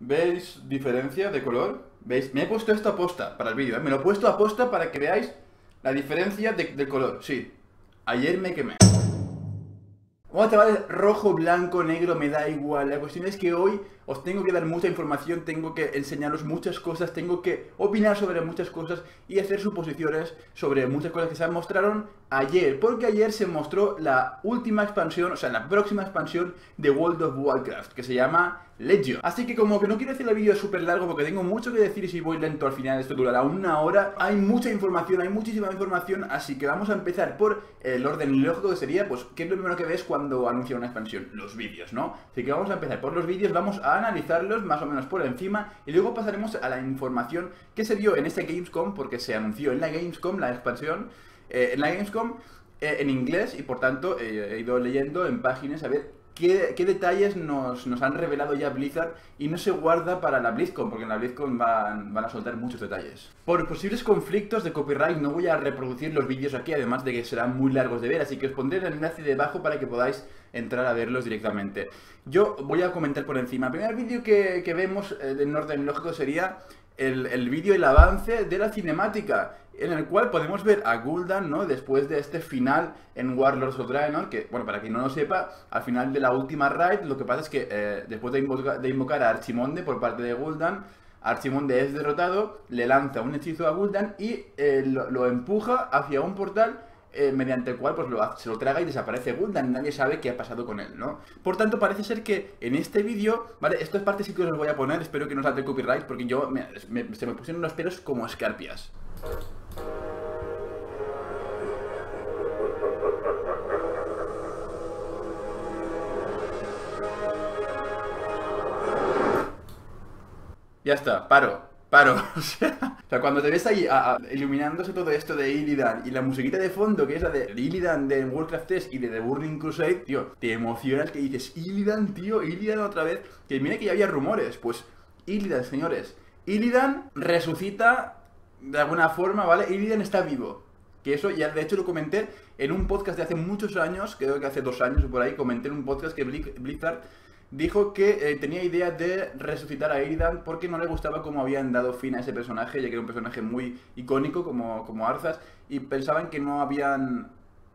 ¿Veis diferencia de color? ¿Veis? Me he puesto esto a posta para el vídeo, ¿eh? Me lo he puesto a posta para que veáis la diferencia de, color. Sí, ayer me quemé. va chavales, rojo, blanco, negro, me da igual. La cuestión es que hoy os tengo que dar mucha información, tengo que enseñaros muchas cosas, tengo que opinar sobre muchas cosas y hacer suposiciones sobre muchas cosas que se mostraron ayer, porque ayer se mostró la última expansión, o sea, la próxima expansión de World of Warcraft, que se llama Legion. Así que como que no quiero hacer el vídeo súper largo porque tengo mucho que decir y si voy lento al final esto durará una hora, hay mucha información, hay muchísima información, así que vamos a empezar por el orden lógico que sería, pues, ¿qué es lo primero que ves cuando anuncia una expansión? Los vídeos, ¿no? Así que vamos a empezar por los vídeos, vamos a analizarlos más o menos por encima y luego pasaremos a la información que se dio en este Gamescom, porque se anunció en la Gamescom la expansión, eh, en la Gamescom eh, en inglés y por tanto eh, he ido leyendo en páginas a ver qué, detalles nos, han revelado ya Blizzard y no se guarda para la BlizzCon, porque en la BlizzCon van, a soltar muchos detalles. Por posibles conflictos de copyright no voy a reproducir los vídeos aquí, además de que serán muy largos de ver, así que os pondré el enlace debajo para que podáis entrar a verlos directamente. Yo voy a comentar por encima. El primer vídeo que, vemos eh, del orden Lógico sería el, el vídeo, el avance de la cinemática, en el cual podemos ver a Gul'dan, ¿no? Después de este final en Warlords of Draenor, que, bueno, para quien no lo sepa, al final de la última raid, lo que pasa es que eh, después de, invocar a Archimonde por parte de Gul'dan, Archimonde es derrotado, le lanza un hechizo a Gul'dan y eh, lo empuja hacia un portal eh, mediante el cual pues, lo, se lo traga y desaparece Gundam, nadie sabe qué ha pasado con él, ¿no? Por tanto, parece ser que en este vídeo, ¿vale? Esto es parte sí que os voy a poner, espero que no salte de copyright, porque yo se me pusieron unos pelos como escarpias. Ya está, paro paro. O sea, cuando te ves ahí iluminándose todo esto de Illidan y la musiquita de fondo, que es la de Illidan de Warcraft 3 y de The Burning Crusade, tío, te emocionas que dices, Illidan, tío, Illidan otra vez. Que mira que ya había rumores, pues Illidan, señores. Illidan resucita de alguna forma, ¿vale? Illidan está vivo. Que eso ya, de hecho, lo comenté en un podcast de hace muchos años, creo que hace dos años o por ahí, comenté en un podcast que Blizzard dijo que eh, tenía idea de resucitar a Iridan porque no le gustaba cómo habían dado fin a ese personaje, ya que era un personaje muy icónico como, como Arzas, y pensaban que no habían,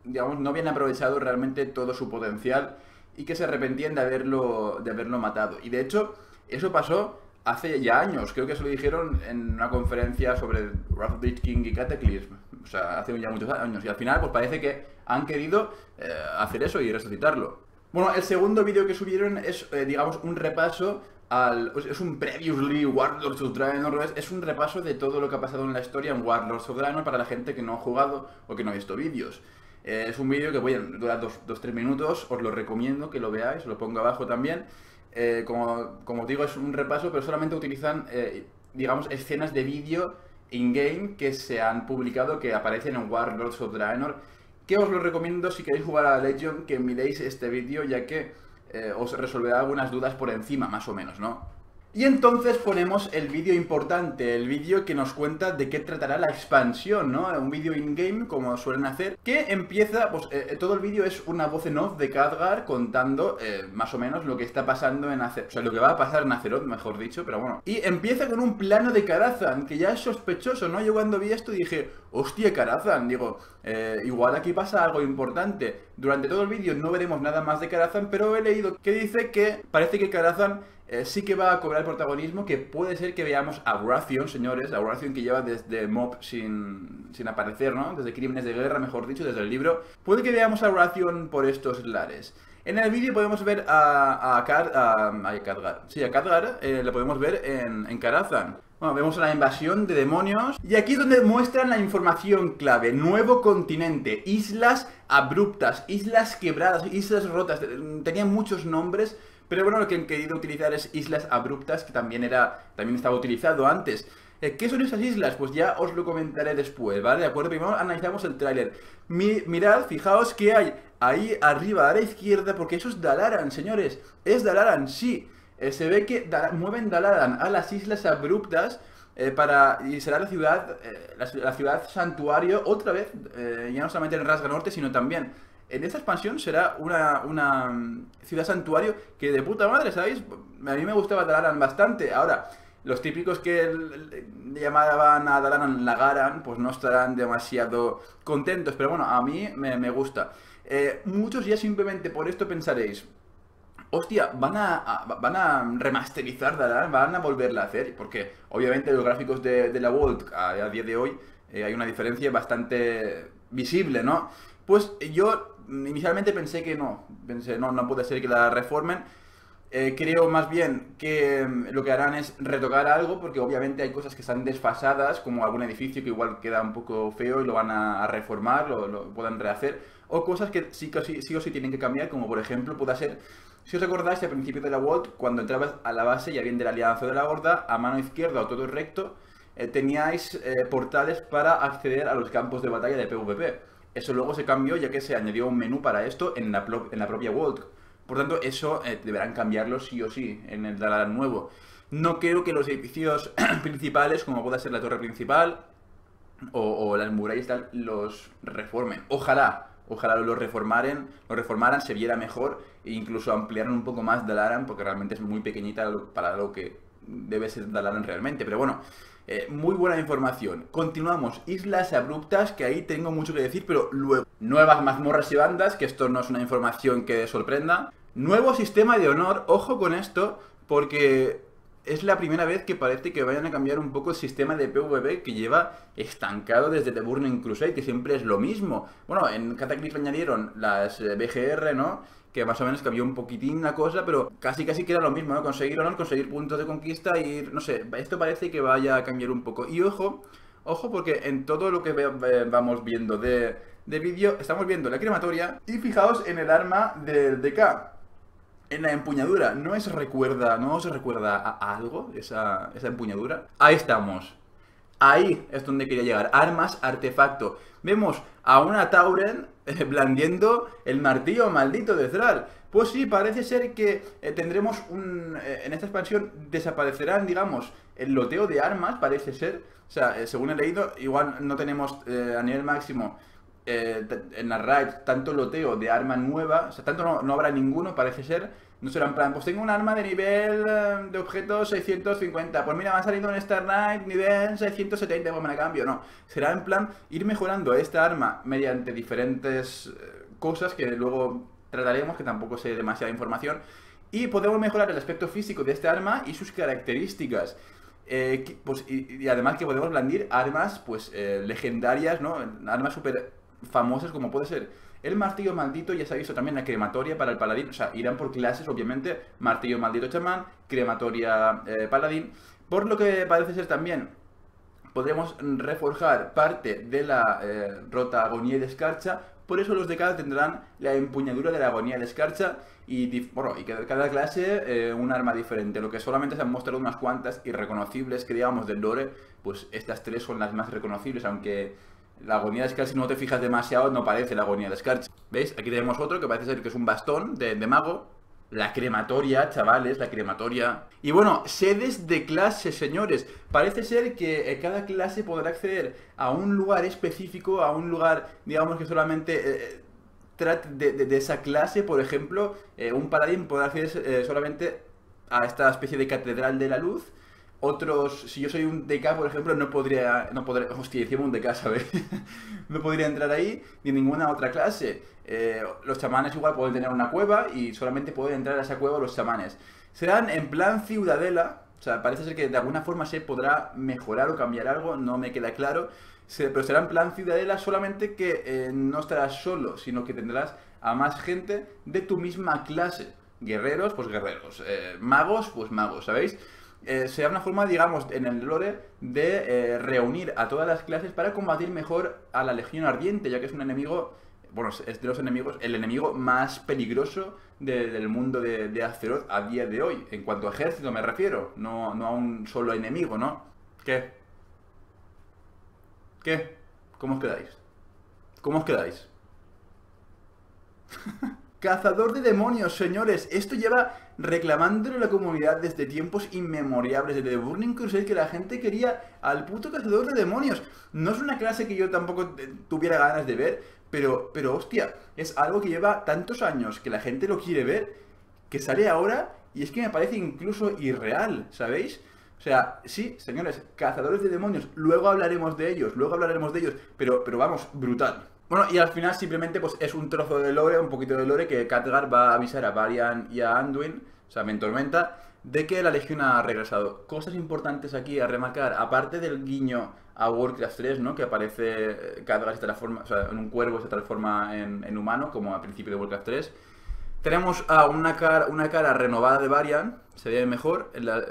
digamos, no habían aprovechado realmente todo su potencial y que se arrepentían de haberlo, de haberlo matado. Y de hecho, eso pasó hace ya años, creo que se lo dijeron en una conferencia sobre Wrath of the King y Cataclysm, o sea, hace ya muchos años, y al final pues parece que han querido eh, hacer eso y resucitarlo. Bueno, el segundo vídeo que subieron es, eh, digamos, un repaso al, pues, es un previously Warlords of Draenor, es un repaso de todo lo que ha pasado en la historia en Warlords of Draenor para la gente que no ha jugado o que no ha visto vídeos. Eh, es un vídeo que bueno, dura 2-3 minutos, os lo recomiendo que lo veáis, lo pongo abajo también. Eh, como, os digo, es un repaso, pero solamente utilizan, digamos, escenas de vídeo in-game que se han publicado, que aparecen en Warlords of Draenor ¿Qué os lo recomiendo si queréis jugar a Legion, que miréis este vídeo, ya que eh, os resolverá algunas dudas por encima, más o menos, ¿no? Y entonces ponemos el vídeo importante, el vídeo que nos cuenta de qué tratará la expansión, ¿no? Un vídeo in-game, como suelen hacer, que empieza, pues eh, eh, todo el vídeo es una voz en off de Khadgar contando eh, más o menos lo que está pasando en Azeroth, o sea, lo que va a pasar en Azeroth, mejor dicho, pero bueno. Y empieza con un plano de Karazhan, que ya es sospechoso, ¿no? Yo cuando vi esto dije, hostia, Karazhan, digo, igual aquí pasa algo importante. Durante todo el vídeo no veremos nada más de Karazan, pero he leído que dice que parece que Karazan eh, sí que va a cobrar protagonismo, que puede ser que veamos a Wrathion, señores, a Wrathion que lleva desde Mob sin, sin aparecer, ¿no? Desde Crímenes de Guerra, mejor dicho, desde el libro. Puede que veamos a Wrathion por estos lares. En el vídeo podemos ver a, a, a, a Sí, a Kadgar, eh, la podemos ver en, en Karazhan. Bueno, vemos la invasión de demonios. Y aquí es donde muestran la información clave. Nuevo continente, islas abruptas, islas quebradas, islas rotas. Tenían muchos nombres, pero bueno, lo que han querido utilizar es islas abruptas, que también, era, también estaba utilizado antes. Eh, ¿Qué son esas islas? Pues ya os lo comentaré después, ¿vale? De acuerdo, primero analizamos el tráiler. mirad, fijaos que hay ahí arriba a la izquierda, porque eso es Dalaran, señores. Es Dalaran, sí. Eh, se ve que mueven Dalaran a las islas abruptas eh, para, y será la ciudad, eh, la, ciudad santuario otra vez, ya no solamente en Rasga Norte, sino también en esta expansión será una, mm, ciudad santuario que de puta madre, ¿sabéis? A mí me gustaba Dalaran bastante. Ahora, los típicos que llamaban a Dalaran Lagaran, pues no estarán demasiado contentos, pero bueno, a mí me, gusta. muchos ya simplemente por esto pensaréis, hostia, van a, van a remasterizar van a volverla a hacer, porque obviamente los gráficos de, la World a, día de hoy eh, hay una diferencia bastante visible, ¿no? Pues yo inicialmente pensé que no, pensé, no, no puede ser que la reformen. Eh, creo más bien que mm, lo que harán es retocar algo, porque obviamente hay cosas que están desfasadas, como algún edificio que igual queda un poco feo y lo van a, reformar, lo, lo puedan rehacer, o cosas que sí, sí, sí o sí tienen que cambiar, como por ejemplo pueda ser si os recordáis, al principio de la World, cuando entrabas a la base, ya bien la Alianza de la Horda, a mano izquierda o todo recto, eh, teníais eh, portales para acceder a los campos de batalla de PvP. Eso luego se cambió ya que se añadió un menú para esto en la, propia World. Por tanto, eso eh, deberán cambiarlo sí o sí en el Dalaran nuevo. No creo que los edificios principales, como pueda ser la torre principal o, las murallas, los reformen. Ojalá, ojalá lo reformaren, lo reformaran, se viera mejor e incluso ampliaran un poco más Dalaran, porque realmente es muy pequeñita para lo que debe ser Dalaran realmente. Pero bueno, eh, muy buena información. Continuamos, Islas Abruptas, que ahí tengo mucho que decir, pero luego... Nuevas mazmorras y bandas, que esto no es una información que sorprenda. Nuevo sistema de honor, ojo con esto, porque es la primera vez que parece que vayan a cambiar un poco el sistema de PvP que lleva estancado desde The Burning Crusade, que siempre es lo mismo. Bueno, en Cataclysm añadieron las eh, BGR, ¿no? Que más o menos cambió un poquitín la cosa, pero casi casi que era lo mismo, ¿no? Conseguir honor, conseguir puntos de conquista y, no sé, esto parece que vaya a cambiar un poco. Y ojo, ojo porque en todo lo que vamos viendo de, de vídeo, estamos viendo la crematoria y fijaos en el arma del DK. En la empuñadura, ¿no se recuerda, no os recuerda a algo esa, esa empuñadura? Ahí estamos. Ahí es donde quería llegar. Armas, artefacto. Vemos a una Tauren eh, blandiendo el martillo maldito de Zral. Pues sí, parece ser que eh, tendremos un... Eh, en esta expansión desaparecerán, digamos, el loteo de armas, parece ser. O sea, según he leído, igual no tenemos a nivel máximo eh, en la raid tanto loteo de armas nueva, o sea, tanto no, habrá ninguno, parece ser, no será en plan, pues tengo un arma de nivel eh, de objeto 650. Pues mira, me ha salido en Star Knight nivel 670, pues me la cambio. No, será en plan ir mejorando esta arma mediante diferentes eh, cosas que luego trataremos, que tampoco sé demasiada información. Y podemos mejorar el aspecto físico de este arma y sus características. pues, y, además que podemos blandir armas pues legendarias, ¿no? Armas super famosas como puede ser el martillo maldito, ya se ha visto también la crematoria para el paladín, o sea, irán por clases, obviamente, martillo maldito chamán, crematoria eh, paladín, por lo que parece ser también podremos reforjar parte de la eh, rota agonía y descarcha, por eso los de cada tendrán la empuñadura de la agonía y descarcha y, bueno, y cada clase eh, un arma diferente, lo que solamente se han mostrado unas cuantas irreconocibles que digamos del lore, pues estas tres son las más reconocibles, aunque la agonía de Scarch, si no te fijas demasiado, no parece la agonía de Scarch. ¿Veis? Aquí tenemos otro que parece ser que es un bastón de, mago. La crematoria, chavales, la crematoria. Y bueno, sedes de clase, señores. Parece ser que eh, cada clase podrá acceder a un lugar específico, a un lugar, digamos que solamente eh, trate de, esa clase. Por ejemplo, eh, un paladín podrá acceder solamente a esta especie de catedral de la luz otros. Si yo soy un DK, por ejemplo, no podría. No podría hostia, hicimos un DK, ¿sabes? no podría entrar ahí ni ninguna otra clase. Eh, los chamanes igual pueden tener una cueva y solamente pueden entrar a esa cueva los chamanes. Serán en plan ciudadela. O sea, parece ser que de alguna forma se podrá mejorar o cambiar algo, no me queda claro. pero será en plan ciudadela solamente que eh, no estarás solo, sino que tendrás a más gente de tu misma clase. Guerreros, pues guerreros. Eh, magos, pues magos, ¿sabéis? Se eh, sea una forma, digamos, en el lore de eh, reunir a todas las clases para combatir mejor a la Legión Ardiente, ya que es un enemigo, bueno, es de los enemigos, el enemigo más peligroso del mundo de, de, Azeroth a día de hoy. En cuanto a ejército me refiero, no, no a un solo enemigo, ¿no? ¿Qué? ¿Qué? ¿Cómo os quedáis? ¿Cómo os quedáis? Cazador de demonios, señores. Esto lleva reclamándolo la comunidad desde este tiempos inmemorables desde Burning Crusade, que la gente quería al puto cazador de demonios. No es una clase que yo tampoco eh, tuviera ganas de ver, pero, pero hostia, es algo que lleva tantos años que la gente lo quiere ver, que sale ahora y es que me parece incluso irreal, ¿sabéis? O sea, sí, señores, cazadores de demonios, luego hablaremos de ellos, luego hablaremos de ellos, pero, pero vamos, brutal. Bueno, y al final simplemente pues es un trozo de lore, un poquito de lore, que Khadgar va a avisar a Varian y a Anduin, o sea, me Tormenta, de que la Legión ha regresado. Cosas importantes aquí a remarcar, aparte del guiño a Warcraft 3, ¿no? Que aparece eh, Khadgar se transforma, o sea, en un cuervo se transforma en, humano, como al principio de Warcraft 3. Tenemos a una cara, una cara renovada de Varian, se ve mejor, en la,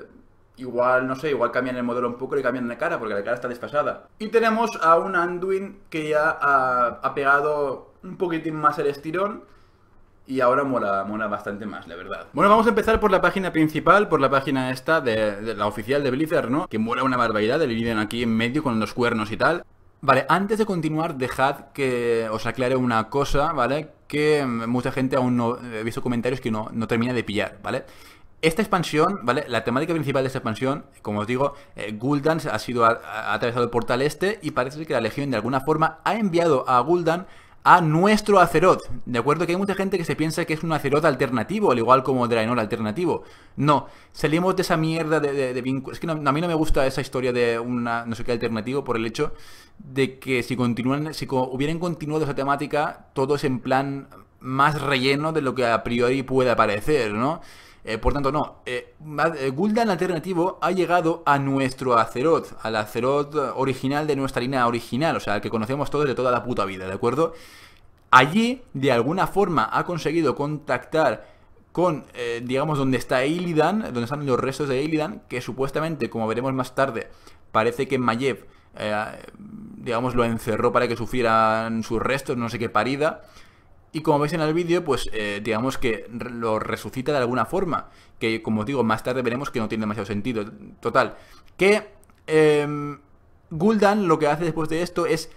Igual, no sé, igual cambian el modelo un poco y cambian la cara, porque la cara está desfasada. Y tenemos a un Anduin que ya ha, pegado un poquitín más el estirón y ahora mola, mola bastante más, la verdad. Bueno, vamos a empezar por la página principal, por la página esta, de, la oficial de Blizzard, ¿no? Que mola una barbaridad, el vídeo aquí en medio con los cuernos y tal. Vale, antes de continuar, dejad que os aclare una cosa, ¿vale? Que mucha gente aún no... He visto comentarios que no, no termina de pillar, ¿vale? Esta expansión, ¿vale? La temática principal de esta expansión, como os digo, eh, Gul'dan ha sido atravesado el portal este y parece que la Legión de alguna forma ha enviado a Gul'dan a nuestro Azeroth. De acuerdo que hay mucha gente que se piensa que es un Azeroth alternativo, al igual como Draenor alternativo. No, salimos de esa mierda de, de, Es que a mí no me gusta esa historia de una no sé qué alternativo por el hecho de que si continúan, si hubieran continuado esa temática, todo es en plan más relleno de lo que a priori puede parecer, ¿no? Eh, por tanto, no. Eh, eh, Gul'dan alternativo ha llegado a nuestro Azeroth, al Azeroth original de nuestra línea original, o sea, al que conocemos todos de toda la puta vida, ¿de acuerdo? Allí, de alguna forma, ha conseguido contactar con, digamos, donde está Illidan, donde están los restos de Illidan, que supuestamente, como veremos más tarde, parece que Mayev, digamos, lo encerró para que sufrieran sus restos, no sé qué parida. Y como veis en el vídeo, pues eh, digamos que lo resucita de alguna forma, que como os digo, más tarde veremos que no tiene demasiado sentido. Total, que em, Guldan lo que hace después de esto es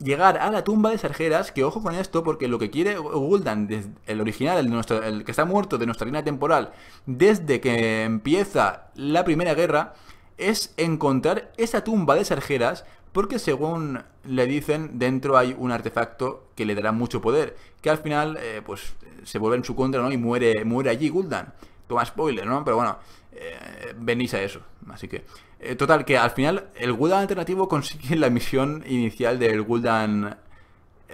llegar a la tumba de Sargeras que ojo con esto, porque lo que quiere Guldan, el original, el, nuestro, el que está muerto de nuestra línea temporal, desde que empieza la Primera Guerra, es encontrar esa tumba de Sargeras porque según le dicen, dentro hay un artefacto que le dará mucho poder, que al final eh, pues se vuelve en su contra ¿no? y muere, muere allí Gul'dan. Toma spoiler, ¿no? Pero bueno, eh, venís a eso. Así que, eh, total, que al final el Gul'dan alternativo consigue la misión inicial del Gul'dan... O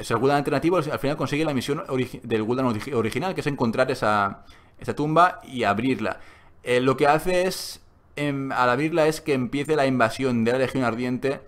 el Gul'dan alternativo al final consigue la misión del Gul'dan original, que es encontrar esa, esa tumba y abrirla. lo que hace es, em, al abrirla, es que empiece la invasión de la Legión Ardiente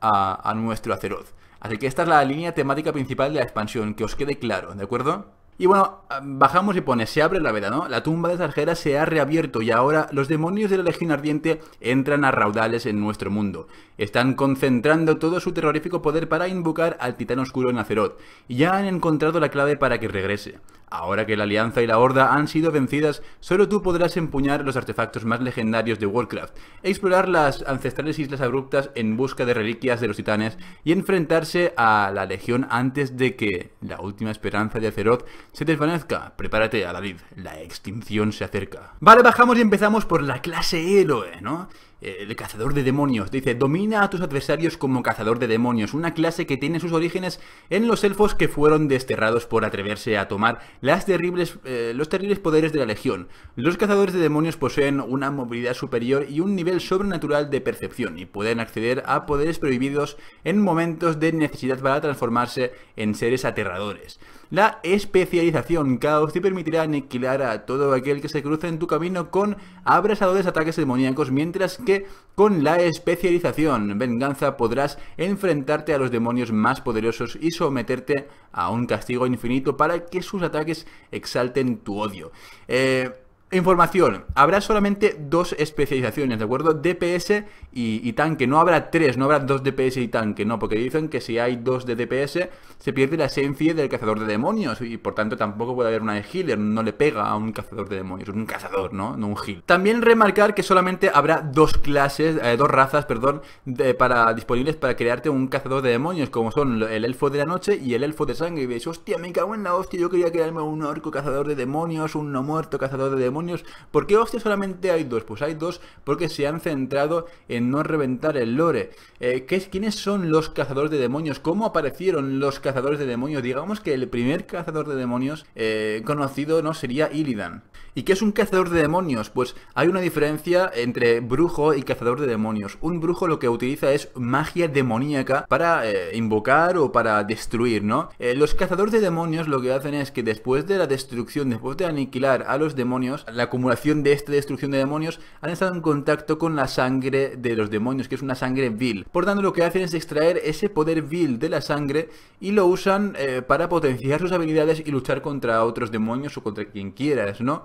a, nuestro Azeroth. Así que esta es la línea temática principal de la expansión, que os quede claro, ¿de acuerdo? Y bueno, ah, bajamos y pone, se abre la veda, ¿no? La tumba de Sargera se ha reabierto y ahora los demonios de la Legión Ardiente entran a raudales en nuestro mundo. Están concentrando todo su terrorífico poder para invocar al Titán Oscuro en Azeroth, y ya han encontrado la clave para que regrese. Ahora que la Alianza y la Horda han sido vencidas, solo tú podrás empuñar los artefactos más legendarios de Warcraft, explorar las ancestrales islas abruptas en busca de reliquias de los titanes y enfrentarse a la Legión antes de que la última esperanza de Azeroth se desvanezca. Prepárate, David. la extinción se acerca. Vale, bajamos y empezamos por la clase héroe, ¿no? Eh, el cazador de demonios. Dice, domina a tus adversarios como cazador de demonios, una clase que tiene sus orígenes en los elfos que fueron desterrados por atreverse a tomar las terribles, eh, los terribles poderes de la legión. Los cazadores de demonios poseen una movilidad superior y un nivel sobrenatural de percepción y pueden acceder a poderes prohibidos en momentos de necesidad para transformarse en seres aterradores. La especialización Chaos te permitirá aniquilar a todo aquel que se cruce en tu camino con abrasadores ataques demoníacos, mientras que con la especialización Venganza podrás enfrentarte a los demonios más poderosos y someterte a un castigo infinito para que sus ataques exalten tu odio. Eh Información, habrá solamente dos especializaciones, ¿de acuerdo? DPS y, tanque, no habrá tres, no habrá dos DPS y tanque, no, porque dicen que si hay dos de DPS se pierde la esencia del cazador de demonios y por tanto tampoco puede haber una de healer, no le pega a un cazador de demonios, un cazador, ¿no? No un heal. También remarcar que solamente habrá dos clases, eh, dos razas, perdón, para, disponibles para crearte un cazador de demonios, como son el elfo de la noche y el elfo de sangre. Y veis, hostia, me cago en la hostia, yo quería crearme un orco cazador de demonios, un no muerto cazador de demonios ¿Por qué hostia solamente hay dos? Pues hay dos porque se han centrado en no reventar el lore. Eh, ¿Quiénes son los cazadores de demonios? ¿Cómo aparecieron los cazadores de demonios? Digamos que el primer cazador de demonios eh, conocido no sería Illidan. ¿Y qué es un cazador de demonios? Pues hay una diferencia entre brujo y cazador de demonios. Un brujo lo que utiliza es magia demoníaca para eh, invocar o para destruir, ¿no? Eh, los cazadores de demonios lo que hacen es que después de la destrucción, después de aniquilar a los demonios, la acumulación de esta destrucción de demonios, han estado en contacto con la sangre de los demonios, que es una sangre vil. Por tanto, lo que hacen es extraer ese poder vil de la sangre y lo usan eh, para potenciar sus habilidades y luchar contra otros demonios o contra quien quieras, ¿no?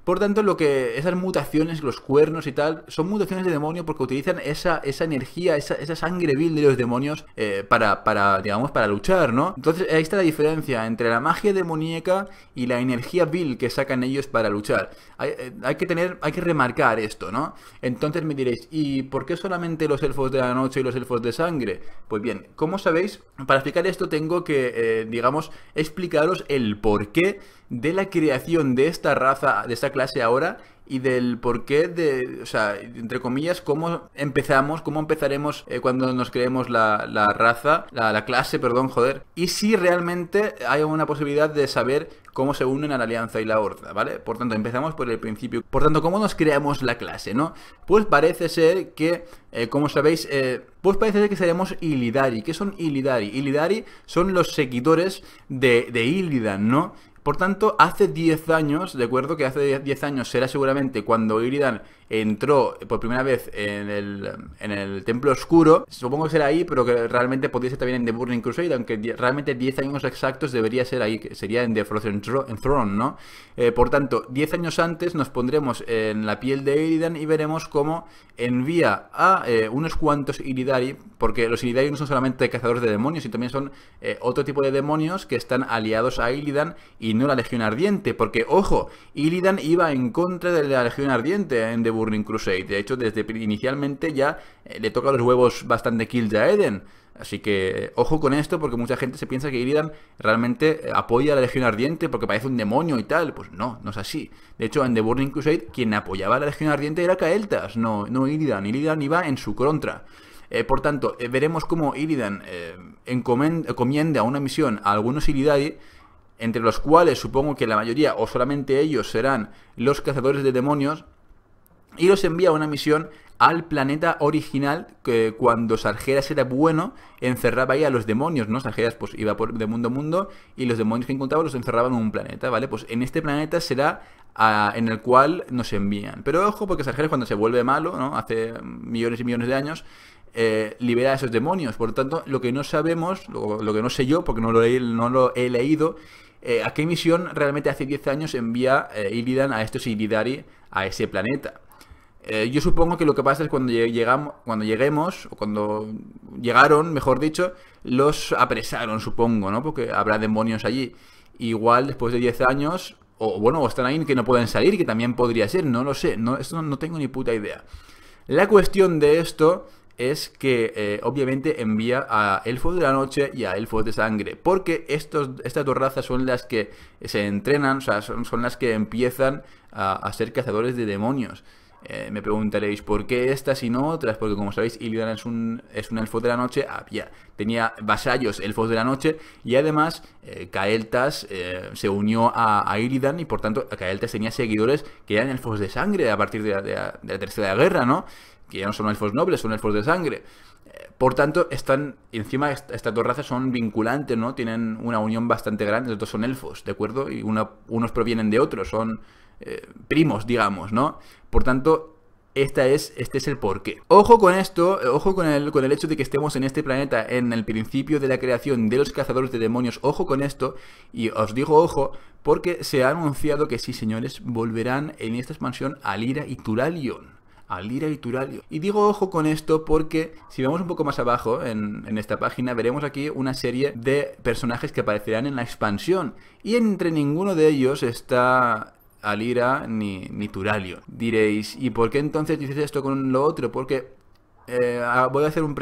Por tanto, lo que esas mutaciones, los cuernos y tal, son mutaciones de demonio porque utilizan esa, esa energía, esa, sangre vil de los demonios eh, para, digamos, para luchar, ¿no? Entonces, ahí está la diferencia entre la magia demoníaca y la energía vil que sacan ellos para luchar. Eh, hay, que tener, hay que remarcar esto, ¿no? Entonces me diréis, ¿y por qué solamente los elfos de la noche y los elfos de sangre? Pues bien, como sabéis, para explicar esto tengo que, eh, digamos, explicaros el porqué de la creación de esta raza, de esta clase ahora y del por qué de, o sea, entre comillas, cómo empezamos, cómo empezaremos eh, cuando nos creemos la, raza, la, clase, perdón, joder, y si realmente hay una posibilidad de saber cómo se unen a la alianza y la horda, ¿vale? Por tanto, empezamos por el principio. Por tanto, ¿cómo nos creamos la clase, no? Pues parece ser que, eh, como sabéis, eh, pues parece ser que seremos Illidari. ¿Qué son Illidari? Illidari son los seguidores de, de Illidan, ¿no? Por tanto, hace 10 años, de acuerdo que hace 10 años será seguramente cuando Iridan entró por primera vez en el, Templo Oscuro. Supongo que será ahí, pero que realmente podría ser también en The Burning Crusade, aunque realmente 10 años exactos debería ser ahí, que sería en The Frozen Throne, ¿no? Eh, por tanto, 10 años antes nos pondremos en la piel de Illidan y veremos cómo envía a eh, unos cuantos Illidari, porque los Illidari no son solamente cazadores de demonios, sino también son eh, otro tipo de demonios que están aliados a Illidan y no la Legión Ardiente, porque, ojo, Illidan iba en contra de la Legión Ardiente en The Burning Burning Crusade. De hecho, desde inicialmente ya eh, le toca los huevos bastante kills a Eden. Así que eh, ojo con esto porque mucha gente se piensa que Iridan realmente eh, apoya a la Legión Ardiente porque parece un demonio y tal. Pues no, no es así. De hecho, en The Burning Crusade quien apoyaba a la Legión Ardiente era Caeltas, no, no Iridan. Iridan iba en su contra. por tanto, veremos cómo Iridan encomiende a una misión a algunos Iridai, entre los cuales supongo que la mayoría o solamente ellos serán los cazadores de demonios, y los envía a una misión al planeta original que cuando Sargeras era bueno encerraba ahí a los demonios, ¿no? Sargeras pues iba por de mundo a mundo y los demonios que encontraba los encerraban en un planeta, ¿vale? Pues en este planeta será ah, en el cual nos envían. Pero ojo porque Sargeras cuando se vuelve malo, ¿no? Hace millones y millones de años, eh, libera a esos demonios. Por lo tanto, lo que no sabemos, lo, que no sé yo porque no lo he, no lo he leído, eh, a qué misión realmente hace 10 años envía Ilidan eh, Illidan a estos Illidari a ese planeta. Eh, yo supongo que lo que pasa es cuando llegamos, cuando lleguemos, o cuando llegaron, mejor dicho, los apresaron, supongo, ¿no? Porque habrá demonios allí. Igual después de 10 años, o bueno, o están ahí que no pueden salir, que también podría ser, no lo sé, no, esto no, tengo ni puta idea. La cuestión de esto es que eh, obviamente envía a elfos de la noche y a elfos de sangre, porque estas dos razas son las que se entrenan, o sea, son, las que empiezan a ser cazadores de demonios. Eh, me preguntaréis, ¿por qué estas y no otras? Porque como sabéis, Illidan es un, es un elfo de la noche, había, ah, tenía vasallos elfos de la noche, y además eh, Caeltas eh, se unió a, a, y por tanto Caeltas tenía seguidores que eran elfos de sangre a partir de la, Tercera Guerra, ¿no? Que ya no son elfos nobles, son elfos de sangre. Eh, por tanto, están, encima estas dos razas son vinculantes, ¿no? Tienen una unión bastante grande, los dos son elfos, ¿de acuerdo? Y unos provienen de otros, son eh, primos, digamos, ¿no? Por tanto, esta es, este es el porqué. Ojo con esto, ojo con el, con el hecho de que estemos en este planeta en el principio de la creación de los cazadores de demonios, ojo con esto, y os digo ojo, porque se ha anunciado que sí, señores, volverán en esta expansión a Lira y Turalion. A Lira y Y digo ojo con esto porque si vamos un poco más abajo en esta página, veremos aquí una serie de personajes que aparecerán en la expansión. Y entre ninguno de ellos está Alira ni, ni Diréis, ¿y por qué entonces dices esto con lo otro? Porque eh, voy a hacer un,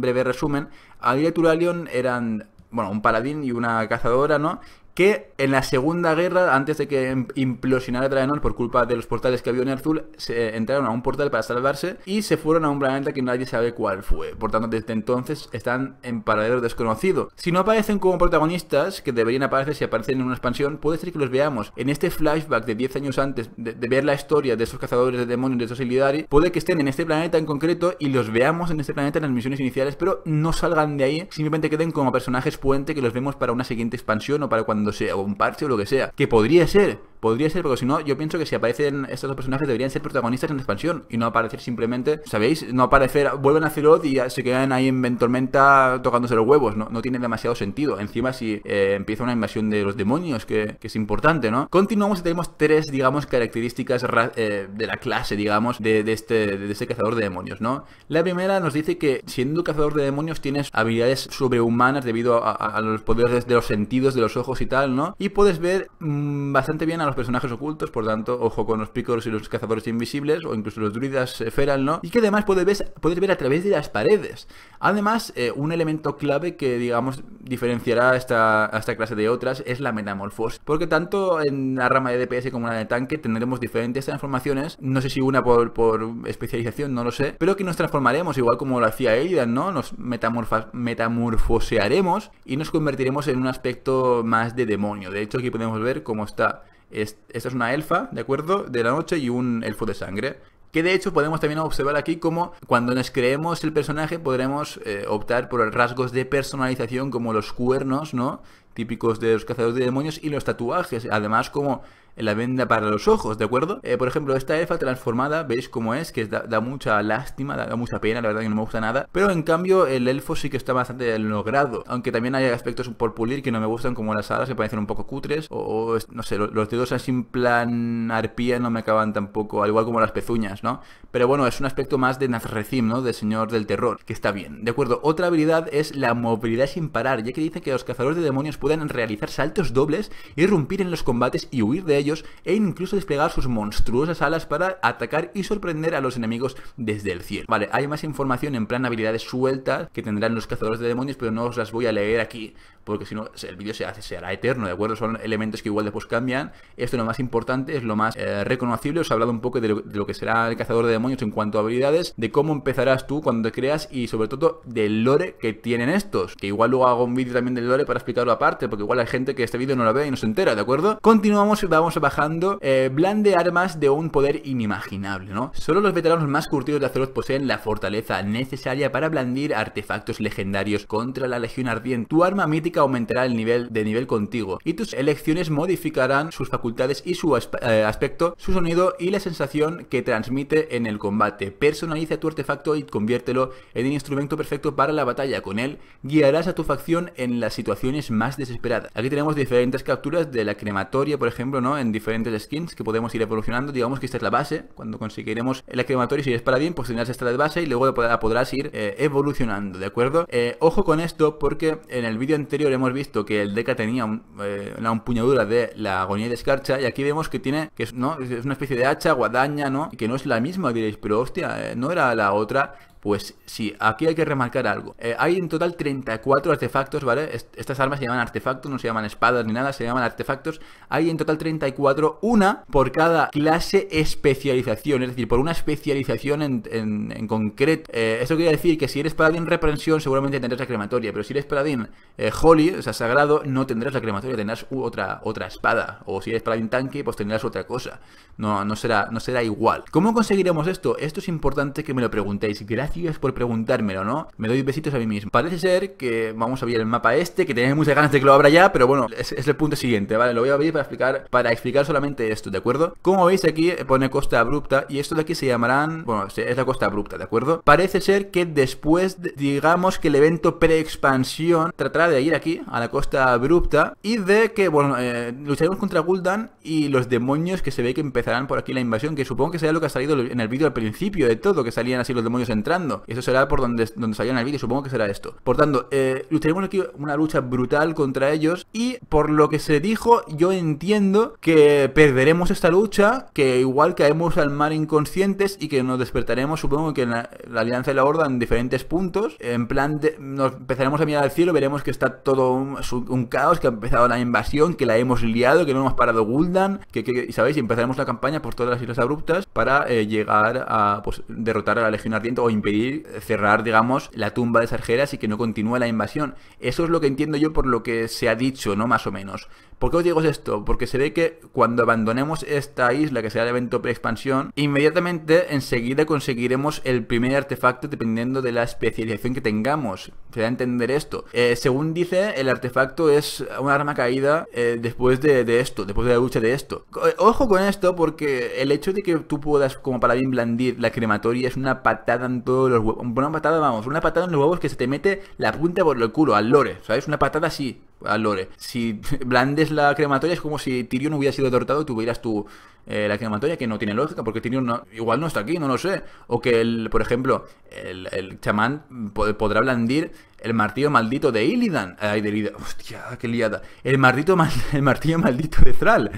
breve resumen. Alira y Turalion eran bueno, un paladín y una cazadora, ¿no? que en la Segunda Guerra, antes de que implosionara Draenor por culpa de los portales que había en Azul, se entraron a un portal para salvarse y se fueron a un planeta que nadie sabe cuál fue. Por tanto, desde entonces están en paradero desconocido. Si no aparecen como protagonistas, que deberían aparecer si aparecen en una expansión, puede ser que los veamos en este flashback de 10 años antes de, ver la historia de esos cazadores de demonios, de esos Illidari, puede que estén en este planeta en concreto y los veamos en este planeta en las misiones iniciales, pero no salgan de ahí, simplemente queden como personajes puente que los vemos para una siguiente expansión o para cuando sea un parche o lo que sea, que podría ser Podría ser, porque si no, yo pienso que si aparecen estos dos personajes deberían ser protagonistas en la expansión y no aparecer simplemente, ¿sabéis? No aparecer, vuelven a Zeroth y se quedan ahí en Ventormenta tocándose los huevos, ¿no? No tiene demasiado sentido. Encima si eh, empieza una invasión de los demonios, que, es importante, ¿no? Continuamos y tenemos tres, digamos, características eh, de la clase, digamos, de, este, de este cazador de demonios, ¿no? La primera nos dice que siendo cazador de demonios tienes habilidades sobrehumanas debido a, los poderes de los sentidos, de los ojos y tal, ¿no? Y puedes ver mm, bastante bien a los personajes ocultos, por tanto, ojo con los picos y los cazadores invisibles, o incluso los druidas eh, feral, ¿no? Y que además puedes ver, ver a través de las paredes. Además, eh, un elemento clave que, digamos, diferenciará a esta, esta clase de otras es la metamorfosis. Porque tanto en la rama de DPS como en la de tanque tendremos diferentes transformaciones, no sé si una por, por especialización, no lo sé, pero que nos transformaremos, igual como lo hacía Elidan, ¿no? Nos metamorfosearemos y nos convertiremos en un aspecto más de demonio. De hecho, aquí podemos ver cómo está es, esta es una elfa, ¿de acuerdo? De la noche y un elfo de sangre. Que de hecho podemos también observar aquí como cuando nos creemos el personaje podremos eh, optar por rasgos de personalización como los cuernos, ¿no? Típicos de los cazadores de demonios y los tatuajes. Además como en la venda para los ojos, ¿de acuerdo? Eh, por ejemplo, esta elfa transformada, veis cómo es, que da, mucha lástima, da, mucha pena, la verdad que no me gusta nada. Pero en cambio, el elfo sí que está bastante logrado, aunque también hay aspectos por pulir que no me gustan, como las alas que parecen un poco cutres, o, no sé, los, dedos así en plan arpía no me acaban tampoco, al igual como las pezuñas, ¿no? Pero bueno, es un aspecto más de Nazrecim, ¿no? De Señor del Terror, que está bien, ¿de acuerdo? Otra habilidad es la movilidad sin parar, ya que dice que los cazadores de demonios pueden realizar saltos dobles, irrumpir en los combates y huir de ellos e incluso desplegar sus monstruosas alas para atacar y sorprender a los enemigos desde el cielo. Vale, hay más información en plan habilidades sueltas que tendrán los cazadores de demonios, pero no os las voy a leer aquí, porque si no el vídeo se, hace, se hará eterno, ¿de acuerdo? Son elementos que igual después cambian. Esto es lo más importante, es lo más eh, reconocible. Os he hablado un poco de lo, que será el cazador de demonios en cuanto a habilidades, de cómo empezarás tú cuando te creas y sobre todo del lore que tienen estos. Que igual luego hago un vídeo también del lore para explicarlo aparte, porque igual hay gente que este vídeo no lo ve y no se entera, ¿de acuerdo? Continuamos y vamos bajando, eh, blande armas de un poder inimaginable, ¿no? Solo los veteranos más curtidos de Azeroth poseen la fortaleza necesaria para blandir artefactos legendarios contra la Legión Ardiente. Tu arma mítica aumentará el nivel de nivel contigo y tus elecciones modificarán sus facultades y su eh, aspecto, su sonido y la sensación que transmite en el combate. Personaliza tu artefacto y conviértelo en un instrumento perfecto para la batalla. Con él guiarás a tu facción en las situaciones más desesperadas. Aquí tenemos diferentes capturas de la crematoria, por ejemplo, ¿no? en diferentes skins que podemos ir evolucionando. Digamos que esta es la base. Cuando conseguiremos el crematorio, si para bien, pues tendrás esta de base y luego podrás ir eh, evolucionando, ¿de acuerdo? Eh, ojo con esto porque en el vídeo anterior hemos visto que el Deca tenía eh, una empuñadura de la agonía de escarcha y aquí vemos que tiene, que es, es una especie de hacha, guadaña, ¿no? que no es la misma, diréis, pero hostia, no era la otra. Pues sí, aquí hay que remarcar algo. Eh, hay en total 34 artefactos, ¿vale? estas armas se llaman artefactos, no se llaman espadas ni nada, se llaman artefactos. Hay en total 34, una por cada clase especialización, es decir, por una especialización en, concreto. Eh, eso quiere decir que si eres paladín reprensión seguramente tendrás la crematoria, pero si eres paladín eh, holy, o sea, sagrado, no tendrás la crematoria, tendrás otra, otra espada. O si eres paladín tanque, pues tendrás otra cosa. No, no, será, no será igual. ¿Cómo conseguiremos esto? Esto es importante que me lo preguntéis. Gracias es por preguntármelo, ¿no? Me doy besitos a mí mismo. Parece ser que vamos a abrir el mapa este, que tenéis muchas ganas de que lo abra ya, pero bueno, es, el punto siguiente, ¿vale? Lo voy a abrir para explicar, para explicar solamente esto, ¿de acuerdo? Como veis aquí pone costa abrupta y esto de aquí se llamarán, bueno, es la costa abrupta, ¿de acuerdo? Parece ser que después, digamos que el evento pre-expansión tratará de ir aquí, a la costa abrupta, y de que, bueno, eh, lucharemos contra Gul'dan y los demonios que se ve que empezarán por aquí la invasión, que supongo que sea lo que ha salido en el vídeo al principio de todo, que salían así los demonios entrando y Eso será por donde, donde en el vídeo, supongo que será esto. Por tanto, eh, tenemos aquí una lucha brutal contra ellos y por lo que se dijo, yo entiendo que perderemos esta lucha, que igual caemos al mar inconscientes y que nos despertaremos, supongo que en la, Alianza de la Horda en diferentes puntos, en plan, nos empezaremos a mirar al cielo, veremos que está todo un, caos, que ha empezado la invasión, que la hemos liado, que no hemos parado Guldan, que, ¿sabéis? Y empezaremos la campaña por todas las Islas Abruptas para eh, llegar a pues, derrotar a la Legión Ardiente o impedir cerrar, digamos, la tumba de Sargeras y que no continúe la invasión. Eso es lo que entiendo yo por lo que se ha dicho, ¿no? Más o menos. ¿Por qué os digo esto? Porque se ve que cuando abandonemos esta isla, que será el evento pre-expansión, inmediatamente enseguida conseguiremos el primer artefacto dependiendo de la especialización que tengamos. Se da a entender esto. Eh, según dice, el artefacto es una arma caída eh, después de, esto, después de la lucha de esto. Eh, ojo con esto porque el hecho de que tú puedas como para bien blandir la crematoria es una patada en todos los huevos. Una patada, vamos, una patada en los huevos que se te mete la punta por el culo, al lore, ¿sabes? Una patada así al Si blandes la crematoria es como si Tyrion hubiera sido tortado y tuvieras tú eh, la crematoria, que no tiene lógica, porque Tyrion igual no está aquí, no lo sé. O que, el, por ejemplo, el, chamán podrá blandir el martillo maldito de Illidan. Ay, de Hostia, qué liada. El, martillo el martillo maldito de Thrall.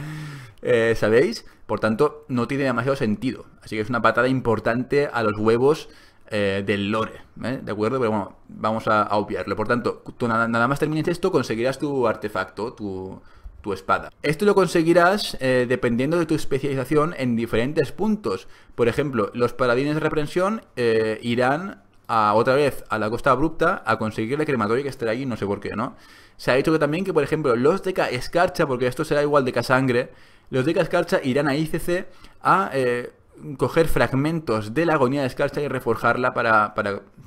Eh, ¿Sabéis? Por tanto, no tiene demasiado sentido. Así que es una patada importante a los huevos eh, del lore, ¿eh? ¿de acuerdo? Pero bueno, vamos a, obviarlo. Por tanto, tú nada, más termines esto, conseguirás tu artefacto, tu, espada. Esto lo conseguirás eh, dependiendo de tu especialización en diferentes puntos. Por ejemplo, los paladines de reprensión irán a, otra vez a la costa abrupta a conseguir la crematoria que estará ahí no sé por qué, ¿no? Se ha dicho que también que, por ejemplo, los de Escarcha, porque esto será igual de K-Sangre los de Escarcha irán a ICC a coger fragmentos de la agonía de Escarcha y reforjarla para,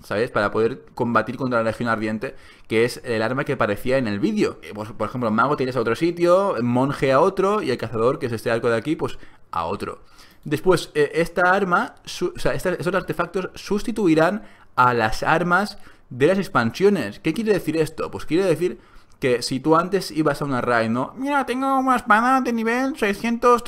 ¿sabes? Para poder combatir contra la Legión Ardiente, que es el arma que parecía en el vídeo. Eh, pues, por ejemplo, mago tienes a otro sitio, monje a otro, y el cazador, que es este arco de aquí, pues a otro. Después, eh, esta arma, o sea, estos, artefactos sustituirán a las armas de las expansiones. ¿Qué quiere decir esto? Pues quiere decir que si tú antes ibas a una raid, ¿no? Mira, tengo una espada de nivel 600,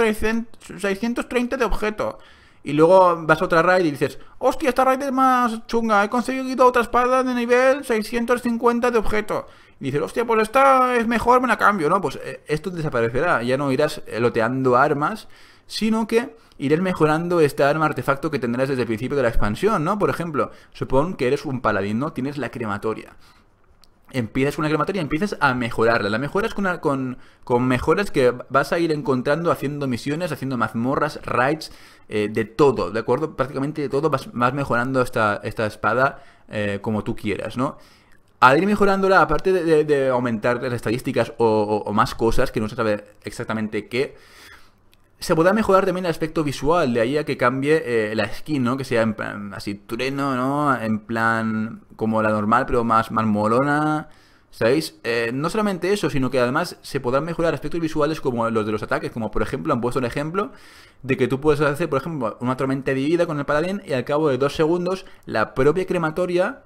630 de objeto. Y luego vas a otra raid y dices, hostia, esta raid es más chunga, he conseguido otra espada de nivel 650 de objeto. Y dices, hostia, pues esta es mejor, me la cambio, ¿no? Pues eh, esto desaparecerá, ya no irás loteando armas, sino que irás mejorando este arma artefacto que tendrás desde el principio de la expansión, ¿no? Por ejemplo, supón que eres un paladín, ¿no? Tienes la crematoria empiezas con una crematoria, empiezas a mejorarla. La mejoras con, con, con, mejoras que vas a ir encontrando haciendo misiones, haciendo mazmorras, raids, eh, de todo, ¿de acuerdo? Prácticamente de todo vas, mejorando esta, esta espada eh, como tú quieras, ¿no? Al ir mejorándola, aparte de, aumentar las estadísticas o, o, más cosas, que no se sabe exactamente qué, se podrá mejorar también el aspecto visual, de ahí a que cambie eh, la skin, ¿no? Que sea en plan, así trueno, ¿no? En plan como la normal, pero más, más molona ¿Sabéis? Eh, no solamente eso, sino que además se podrán mejorar aspectos visuales como los de los ataques, como por ejemplo han puesto un ejemplo de que tú puedes hacer, por ejemplo, una tormenta dividida con el paladín y al cabo de dos segundos la propia crematoria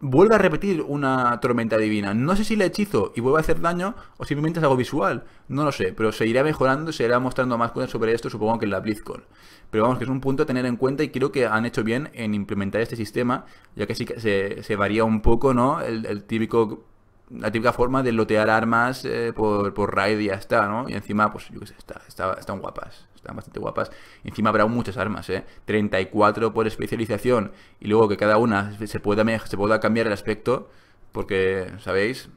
vuelve a repetir una tormenta divina. No sé si le hechizo y vuelve a hacer daño o simplemente es algo visual. No lo sé, pero se irá mejorando, se irá mostrando más cosas sobre esto, supongo que en la BlizzCon. Pero vamos, que es un punto a tener en cuenta y creo que han hecho bien en implementar este sistema, ya que sí que se, varía un poco, ¿no? El, el típico la típica forma de lotear armas eh, por, raid y ya está, ¿no? Y encima, pues yo qué sé, están guapas, están bastante guapas. Y encima habrá muchas armas, ¿eh? 34 por especialización y luego que cada una se pueda, se pueda cambiar el aspecto, porque, ¿sabéis?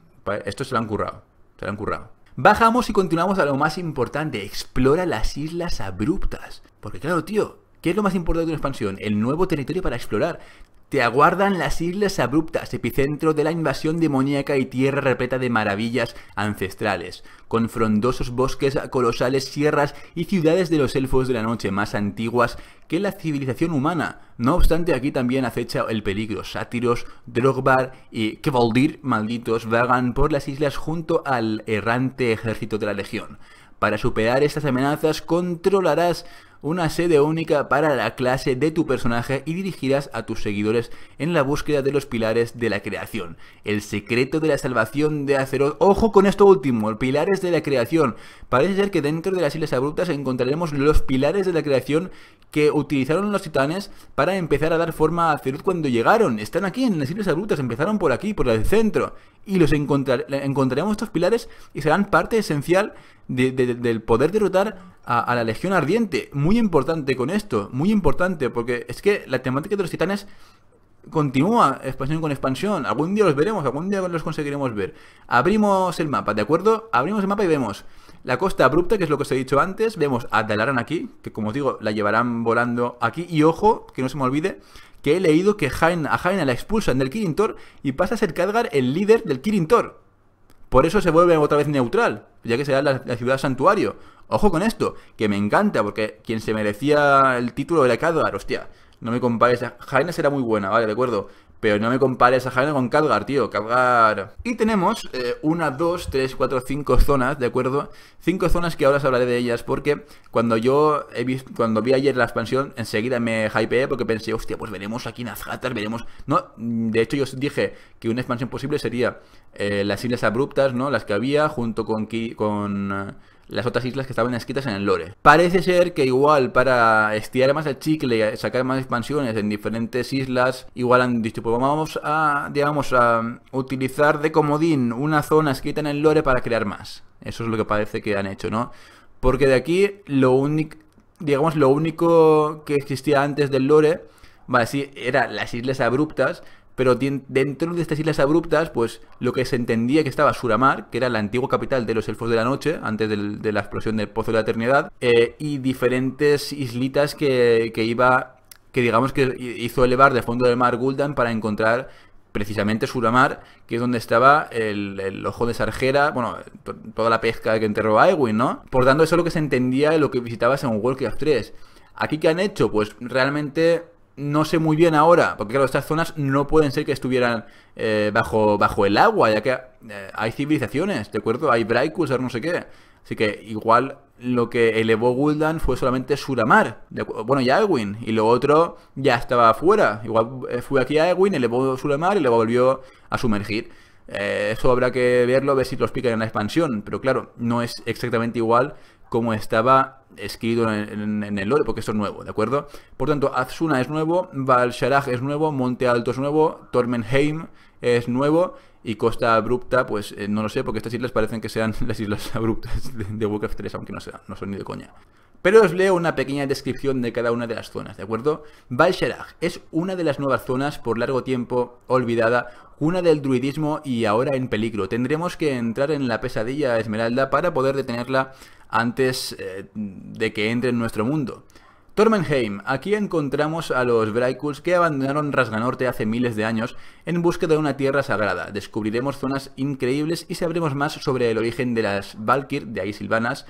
Esto se lo han currado, se lo han currado. Bajamos y continuamos a lo más importante, explora las islas abruptas. Porque claro, tío, ¿qué es lo más importante de una expansión? El nuevo territorio para explorar. Te aguardan las Islas Abruptas, epicentro de la invasión demoníaca y tierra repleta de maravillas ancestrales, con frondosos bosques, colosales sierras y ciudades de los elfos de la noche más antiguas que la civilización humana. No obstante, aquí también acecha el peligro. Sátiros, Drogbar y Kevaldir, malditos, vagan por las islas junto al errante ejército de la Legión. Para superar estas amenazas, controlarás una sede única para la clase de tu personaje y dirigirás a tus seguidores en la búsqueda de los pilares de la creación. El secreto de la salvación de Azeroth. Ojo con esto último, pilares de la creación. Parece ser que dentro de las Islas Abruptas encontraremos los pilares de la creación que utilizaron los titanes para empezar a dar forma a Azeroth cuando llegaron. Están aquí en las Islas Abruptas, empezaron por aquí, por el centro. Y los encontraremos estos pilares y serán parte esencial del poder derrotar a, la Legión Ardiente. Muy importante con esto, muy importante, porque es que la temática de los titanes continúa expansión con expansión. Algún día los veremos, algún día los conseguiremos ver. Abrimos el mapa, ¿de acuerdo? Abrimos el mapa y vemos la costa abrupta, que es lo que os he dicho antes. Vemos a Dalaran aquí, que como os digo, la llevarán volando aquí. Y ojo, que no se me olvide, que he leído que a Jaina la expulsan del Kirin Tor y pasa a ser Khadgar el líder del Kirin Tor. Por eso se vuelve otra vez neutral, ya que será la, la ciudad santuario. Ojo con esto, que me encanta, porque quien se merecía el título era Kadar, hostia. No me compares. Jaina será muy buena, vale, de acuerdo. Pero no me compares a Javier con Calgar, tío. Calgar. Y tenemos eh, una, dos, tres, cuatro, cinco zonas, ¿de acuerdo? Cinco zonas que ahora os hablaré de ellas porque cuando yo he visto, cuando vi ayer la expansión, enseguida me hypeé porque pensé, hostia, pues veremos aquí Nazgatar, veremos. No, de hecho yo os dije que una expansión posible sería eh, las Islas Abruptas, ¿no? Las que había junto con. con las otras islas que estaban escritas en el lore. Parece ser que igual para estirar más el chicle, y sacar más expansiones en diferentes islas, igual han dicho, pues vamos a, digamos, a utilizar de comodín una zona escrita en el lore para crear más. Eso es lo que parece que han hecho, ¿no? Porque de aquí lo único, digamos, lo único que existía antes del lore, vale, sí, eran las islas abruptas, pero dentro de estas islas abruptas, pues lo que se entendía que estaba Suramar, que era la antigua capital de los Elfos de la Noche, antes de la explosión del Pozo de la Eternidad, eh, y diferentes islitas que, iba, que digamos que hizo elevar de fondo del mar Guldan para encontrar precisamente Suramar, que es donde estaba el, ojo de Sarjera, bueno, toda la pesca que enterró a ¿no? Por tanto, eso es lo que se entendía de lo que visitaba en World of 3. Aquí, ¿qué han hecho? Pues realmente no sé muy bien ahora, porque claro, estas zonas no pueden ser que estuvieran eh, bajo, bajo el agua, ya que eh, hay civilizaciones, ¿de acuerdo? Hay Braikus, no sé qué. Así que igual lo que elevó Gul'dan fue solamente Suramar, bueno, y Edwin y lo otro ya estaba afuera. Igual eh, fue aquí a Aegwin, elevó Suramar y luego volvió a sumergir. eso habrá que verlo, ver si lo explican en la expansión, pero claro, no es exactamente igual como estaba escrito en, el lore, porque esto es nuevo, ¿de acuerdo? Por tanto, Azuna es nuevo, Valsharaj es nuevo, Monte Alto es nuevo, Tormenheim es nuevo y Costa Abrupta, pues eh, no lo sé, porque estas islas parecen que sean las islas abruptas de, Warcraft 3, aunque no, sea, no son ni de coña. Pero os leo una pequeña descripción de cada una de las zonas, ¿de acuerdo? Valsherag es una de las nuevas zonas por largo tiempo olvidada, una del druidismo y ahora en peligro. Tendremos que entrar en la pesadilla esmeralda para poder detenerla antes eh, de que entre en nuestro mundo. Tormenheim, aquí encontramos a los Braikuls que abandonaron Rasganorte hace miles de años en busca de una tierra sagrada. Descubriremos zonas increíbles y sabremos más sobre el origen de las Valkyr, de ahí Silvanas,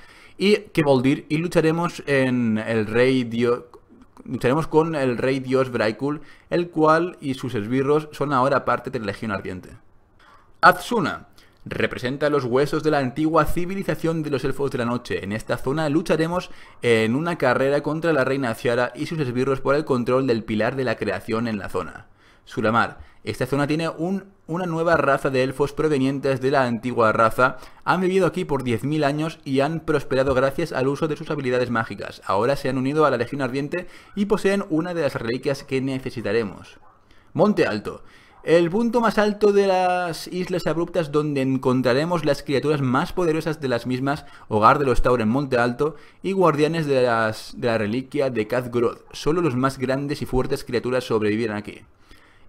y que y lucharemos en el rey Dios lucharemos con el rey dios Braikul, el cual y sus esbirros son ahora parte de la Legión Ardiente. Azuna representa los huesos de la antigua civilización de los Elfos de la Noche. En esta zona lucharemos en una carrera contra la reina Ciara y sus esbirros por el control del pilar de la creación en la zona. Sulamar. Esta zona tiene una nueva raza de elfos provenientes de la antigua raza. Han vivido aquí por 10.000 años y han prosperado gracias al uso de sus habilidades mágicas. Ahora se han unido a la Legión Ardiente y poseen una de las reliquias que necesitaremos. Monte Alto. El punto más alto de las Islas Abruptas donde encontraremos las criaturas más poderosas de las mismas, hogar de los Taur en Monte Alto y guardianes de, la reliquia de Kazgroth. Solo los más grandes y fuertes criaturas sobrevivieron aquí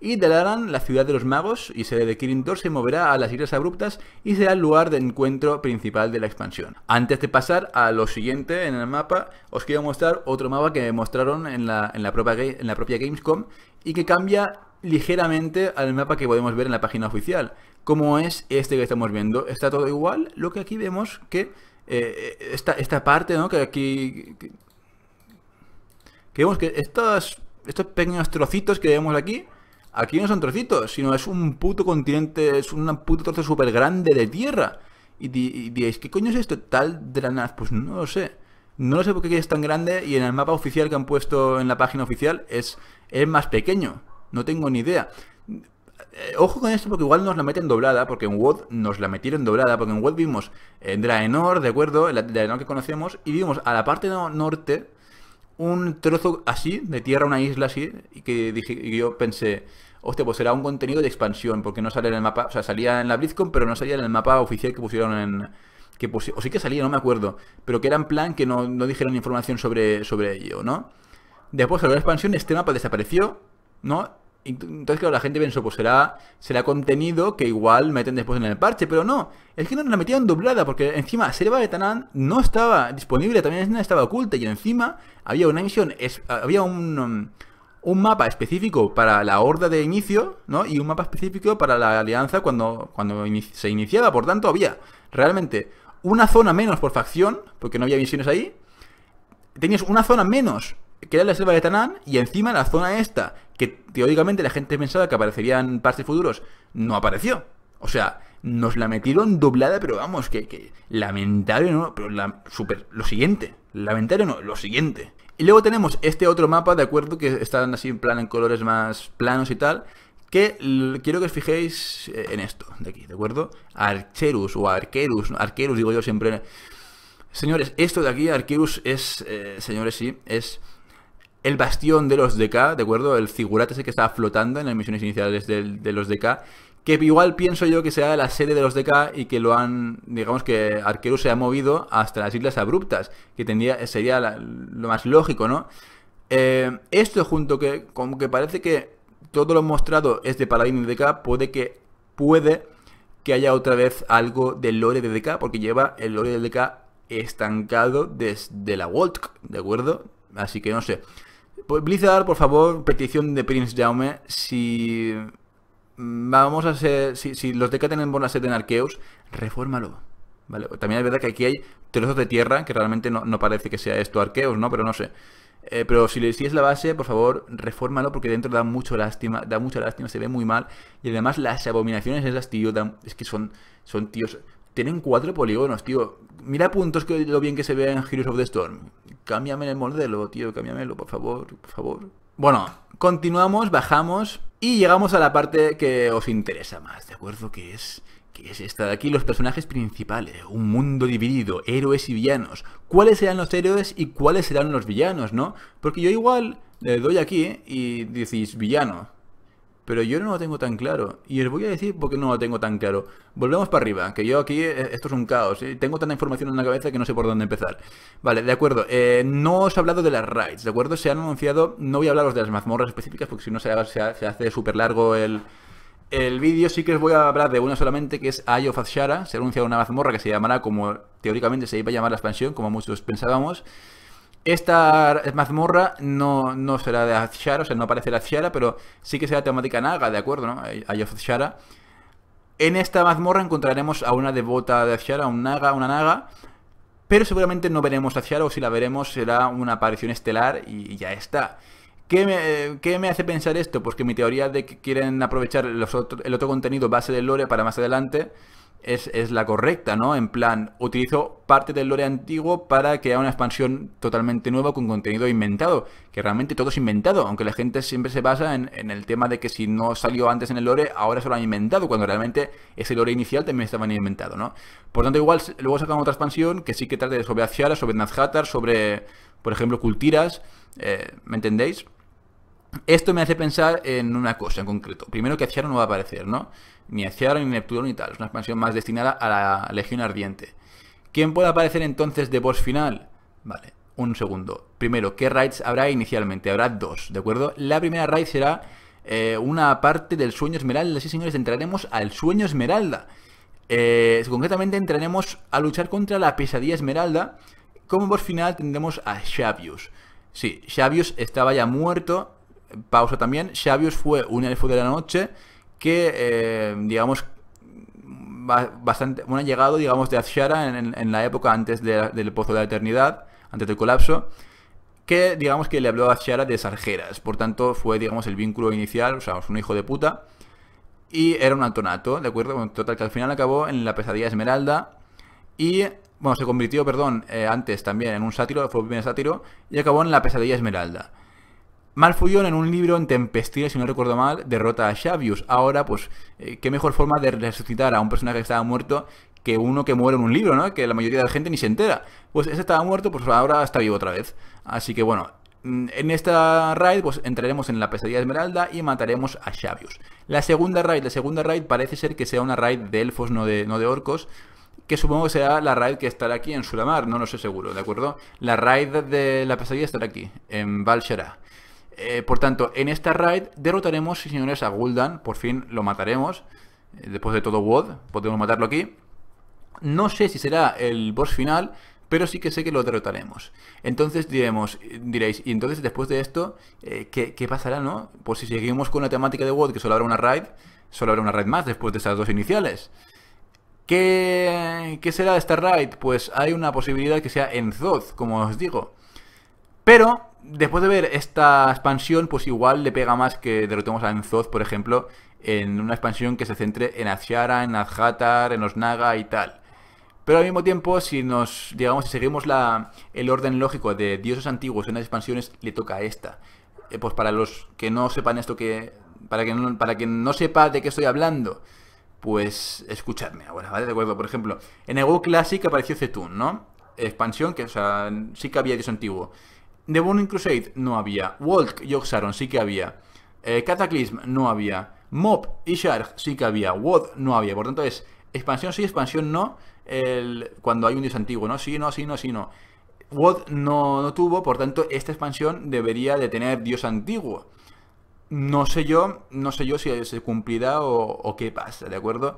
y Dalaran la ciudad de los magos y sede de Kirindor se moverá a las Islas Abruptas y será el lugar de encuentro principal de la expansión. Antes de pasar a lo siguiente en el mapa, os quiero mostrar otro mapa que me mostraron en la, propia, en la propia Gamescom y que cambia ligeramente al mapa que podemos ver en la página oficial, como es este que estamos viendo. Está todo igual, lo que aquí vemos que eh, eh, esta, parte, ¿no? Que aquí... Que, vemos que estos, estos pequeños trocitos que vemos aquí Aquí no son trocitos, sino es un puto continente, es un puto trozo súper grande de tierra. Y, diréis, ¿qué coño es esto tal de la Pues no lo sé. No lo sé por qué es tan grande y en el mapa oficial que han puesto en la página oficial es, es más pequeño. No tengo ni idea. Eh, ojo con esto porque igual nos la meten doblada, porque en WOD nos la metieron doblada, porque en WOD vimos en Draenor, de acuerdo, la Draenor que conocemos, y vimos a la parte norte un trozo así, de tierra, una isla así, y que dije, yo pensé, hostia, pues será un contenido de expansión, porque no sale en el mapa, o sea, salía en la BlizzCon, pero no salía en el mapa oficial que pusieron en... Que o sí que salía, no me acuerdo, pero que era en plan que no, no dijeron información sobre, sobre ello, ¿no? Después de la expansión, este mapa desapareció, ¿no? Entonces, claro, la gente pensó, pues será, será contenido que igual meten después en el parche, pero no, es que no la metieron doblada, porque encima Serva de no estaba disponible, también estaba oculta, y encima había una misión, es, había un, un mapa específico para la horda de inicio, ¿no? Y un mapa específico para la alianza cuando, cuando se iniciaba. Por tanto, había realmente una zona menos por facción, porque no había misiones ahí. Tenías una zona menos, que era la selva de Tanán, y encima la zona esta, que teóricamente la gente pensaba que aparecerían en partes futuros, no apareció. O sea, nos la metieron doblada, pero vamos, que, que lamentable, ¿no? Pero la, super, lo siguiente, lamentable no, lo siguiente. Y luego tenemos este otro mapa, ¿de acuerdo? Que están así en plan en colores más planos y tal. Que quiero que os fijéis eh, en esto de aquí, ¿de acuerdo? Archerus o Arquerus, Arquerus digo yo siempre. Señores, esto de aquí, Arquerus, es, eh, señores, sí, es el bastión de los DK, ¿de acuerdo? El figurate ese que estaba flotando en las misiones iniciales de, de los DK que igual pienso yo que sea la sede de los DK y que lo han, digamos que Arquero se ha movido hasta las Islas Abruptas, que tendría, sería lo más lógico, ¿no? Eh, esto junto que, como que parece que todo lo mostrado es de Paladín de DK, puede que, puede que haya otra vez algo del lore de DK, porque lleva el lore de DK estancado desde la Walt ¿de acuerdo? Así que no sé. Pues, Blizzard, por favor, petición de Prince Jaume, si vamos a hacer... si, los deca tienen buena sede en arqueos, refórmalo. ¿Vale? También es verdad que aquí hay trozos de tierra, que realmente no, parece que sea esto arqueos, ¿no? Pero no sé. Eh, pero si le si es la base, por favor, refórmalo porque dentro da mucho lástima, da mucha lástima, se ve muy mal. Y además las abominaciones esas, tío, es que son, son tíos... Tienen cuatro polígonos, tío. Mira puntos que lo bien que se ve en Heroes of the Storm. Cámbiame el modelo, tío, cámbiamelo, por favor, por favor. Bueno, continuamos, bajamos y llegamos a la parte que os interesa más, ¿de acuerdo? Que es, que es esta de aquí, los personajes principales, un mundo dividido, héroes y villanos. ¿Cuáles serán los héroes y cuáles serán los villanos, no? Porque yo igual le doy aquí ¿eh? y decís villano pero yo no lo tengo tan claro. Y os voy a decir por qué no lo tengo tan claro. Volvemos para arriba, que yo aquí, eh, esto es un caos. ¿eh? Tengo tanta información en la cabeza que no sé por dónde empezar. Vale, de acuerdo. Eh, no os he hablado de las raids, ¿de acuerdo? Se han anunciado, no voy a hablaros de las mazmorras específicas porque si no se, se, hace súper largo el... El vídeo sí que os voy a hablar de una solamente que es Eye of Se anuncia una mazmorra que se llamará como teóricamente se iba a llamar la expansión, como muchos pensábamos. Esta mazmorra no, será de Azshara, o sea, no aparece la Azshara, pero sí que será temática naga, ¿de acuerdo? ¿no? Hay Azshara. En esta mazmorra encontraremos a una devota de Azshara, un naga, una naga, pero seguramente no veremos a Azshara, o si la veremos será una aparición estelar y, ya está. ¿Qué me, hace pensar esto? Pues que mi teoría de que quieren aprovechar otro, el otro contenido base del lore para más adelante es, la correcta, ¿no? En plan, utilizo parte del lore antiguo para crear una expansión totalmente nueva con contenido inventado, que realmente todo es inventado, aunque la gente siempre se basa en, el tema de que si no salió antes en el lore, ahora se lo han inventado, cuando realmente ese lore inicial también estaba inventado, ¿no? Por tanto, igual luego sacan otra expansión que sí que trate sobre Aziara, sobre Nazhatar, sobre, por ejemplo, Cultiras, eh, ¿me entendéis? Esto me hace pensar en una cosa en concreto. Primero que Aciaro no va a aparecer, ¿no? Ni Aciaro, ni Neptuno, ni tal. Es una expansión más destinada a la Legión Ardiente. ¿Quién puede aparecer entonces de boss final? Vale, un segundo. Primero, ¿qué raids habrá inicialmente? Habrá dos, ¿de acuerdo? La primera raid será eh, una parte del Sueño Esmeralda. Sí, señores, entraremos al Sueño Esmeralda. Eh, concretamente entraremos a luchar contra la Pesadilla Esmeralda. Como boss final tendremos a Xavius. Sí, Xavius estaba ya muerto pausa también, Xavius fue un elfo de la noche que, eh, digamos, bastante, un allegado, digamos, de Azshara en, la época antes del Pozo de la Eternidad, antes del colapso, que, digamos, que le habló a Azshara de Sargeras. Por tanto, fue, digamos, el vínculo inicial, o sea, un hijo de puta. Y era un antonato ¿de acuerdo? total, que al final acabó en la pesadilla Esmeralda y bueno, se convirtió, perdón, eh, antes también en un sátiro, fue un primer sátiro, y acabó en la pesadilla Esmeralda. Malfullón en un libro en Tempestía, si no recuerdo mal, derrota a Xavius. Ahora, pues, eh, qué mejor forma de resucitar a un personaje que estaba muerto que uno que muere en un libro, ¿no? Que la mayoría de la gente ni se entera. Pues ese estaba muerto, pues ahora está vivo otra vez. Así que bueno, mm, en esta raid pues entraremos en la pesadilla Esmeralda y mataremos a Xavius. La segunda raid, la segunda raid parece ser que sea una raid de elfos, no de, orcos que supongo que será la raid que estará aquí en Sulamar, no lo sé seguro, ¿de acuerdo? La raid de la pesadilla estará aquí, en Valshara. Eh, por tanto, en esta raid derrotaremos, señores, a Gul'dan. Por fin lo mataremos. Eh, después de todo WOD, podemos matarlo aquí. No sé si será el boss final, pero sí que sé que lo derrotaremos. Entonces diremos, diréis, y entonces después de esto, eh, ¿qué, pasará, no? Pues si seguimos con la temática de WOD, que solo habrá una raid, solo habrá una raid más después de esas dos iniciales. ¿Qué, será de esta raid? Pues hay una posibilidad que sea en Zoth, como os digo. Pero después de ver esta expansión, pues igual le pega más que derrotemos a Enzoz, por ejemplo, en una expansión que se centre en Azshara, en Azhatar, en Osnaga Naga y tal. Pero al mismo tiempo, si nos digamos, si seguimos la, el orden lógico de dioses antiguos en las expansiones, le toca a esta. Eh, pues para los que no sepan esto que. Para que no, para que no sepa de qué estoy hablando, pues escuchadme ahora, ¿vale? acuerdo, por ejemplo, en el WoW Classic apareció Zetun, ¿no? Expansión, que o sea, sí que había dios antiguo. The Burning Crusade no había. Walk y Oxaron sí que había. Eh, Cataclysm no había. Mob y Shark sí que había. WOD no había. Por tanto es expansión sí, expansión no. cuando hay un dios antiguo, ¿no? Sí, no, sí, no, sí, no. WOD no, no tuvo, por tanto esta expansión debería de tener dios antiguo. No sé yo, no sé yo si se cumplirá o qué pasa, ¿de acuerdo?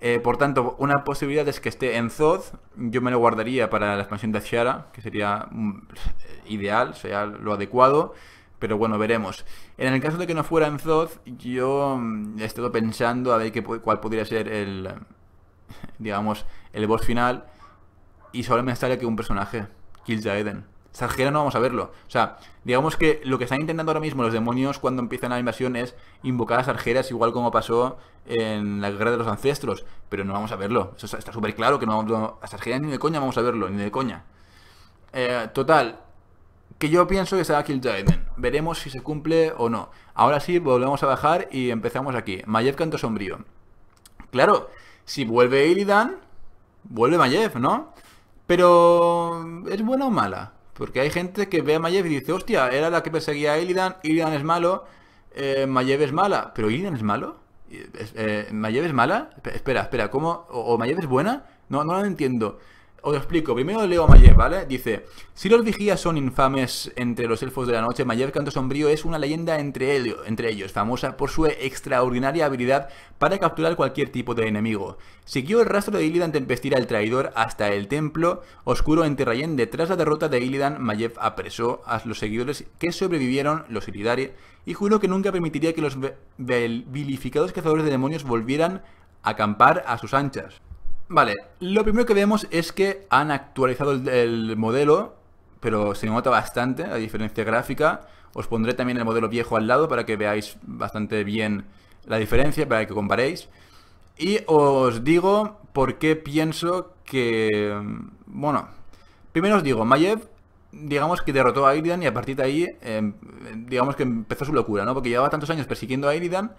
Eh, por tanto, una posibilidad es que esté en Zod. Yo me lo guardaría para la expansión de Asiara, que sería mm, eh, ideal, sea lo adecuado. Pero bueno, veremos. En el caso de que no fuera en Zod, yo mm, he estado pensando a ver qué, cuál podría ser el, digamos, el boss final. Y solo me sale que un personaje, Kills Eden. Sargeras no vamos a verlo. O sea, digamos que lo que están intentando ahora mismo los demonios cuando empiezan la invasión es invocar a Sargeras igual como pasó en la guerra de los ancestros, pero no vamos a verlo. Eso está súper claro que no vamos a Sargeras ni de coña vamos a verlo, ni de coña. Eh, total, que yo pienso que será Kill Jaden. Veremos si se cumple o no. Ahora sí, volvemos a bajar y empezamos aquí. Mayev canto sombrío. Claro, si vuelve Illidan, vuelve Mayev, ¿no? Pero... ¿Es buena o mala? Porque hay gente que ve a Mayev y dice, hostia, era la que perseguía a Illidan, Illidan es malo, eh, Mayev es mala. ¿Pero Illidan es malo? Eh, eh, ¿Mayev es mala? Espera, espera, ¿cómo? ¿O, o es buena? No, no lo entiendo os explico. Primero leo a Mayev, ¿vale? Dice, si los vigías son infames entre los elfos de la noche, Mayev Canto Sombrío es una leyenda entre, ellos, famosa por su extraordinaria habilidad para capturar cualquier tipo de enemigo. Siguió el rastro de Illidan Tempestira el traidor hasta el templo oscuro en Terrayen. Tras la derrota de Illidan, Mayev apresó a los seguidores que sobrevivieron, los Illidari, y juró que nunca permitiría que los vilificados cazadores de demonios volvieran a acampar a sus anchas. Vale, lo primero que vemos es que han actualizado el, modelo, pero se nota bastante la diferencia gráfica. Os pondré también el modelo viejo al lado para que veáis bastante bien la diferencia, para que comparéis. Y os digo por qué pienso que... Mm, bueno, primero os digo, Mayev digamos que derrotó a Iridan y a partir de ahí, em, digamos que empezó su locura, ¿no? Porque llevaba tantos años persiguiendo a Iridan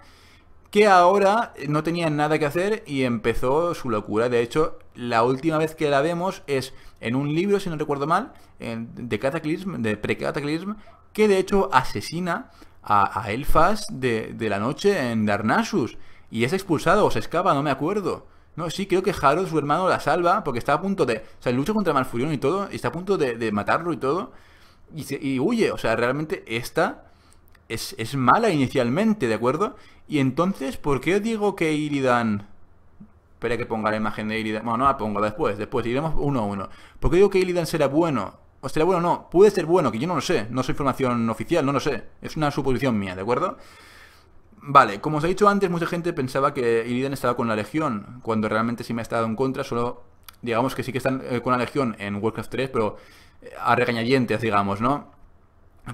que ahora eh, no tenía nada que hacer y empezó su locura. De hecho, la última vez que la vemos es en un libro, si no recuerdo mal, de Cataclysm, de Pre-Cataclysm, que de hecho asesina a, Elfas de, la noche en Darnassus. Y es expulsado o se escapa, no me acuerdo. No, sí, creo que Harold, su hermano, la salva porque está a punto de... O sea, lucha contra Malfurión y todo, y está a punto de, matarlo y todo. Y, y huye, o sea, realmente esta es, mala inicialmente, ¿de acuerdo? Y entonces, ¿por qué digo que Illidan... Espera que ponga la imagen de Illidan... Bueno, no la pongo, después, después, iremos uno a uno. ¿Por qué digo que Illidan será bueno? O será bueno no, puede ser bueno, que yo no lo sé. No soy información oficial, no lo sé. Es una suposición mía, ¿de acuerdo? Vale, como os he dicho antes, mucha gente pensaba que Illidan estaba con la Legión, cuando realmente sí me ha estado en contra, solo digamos que sí que están eh, con la Legión en Warcraft 3, pero eh, a regañadientes, digamos, ¿no?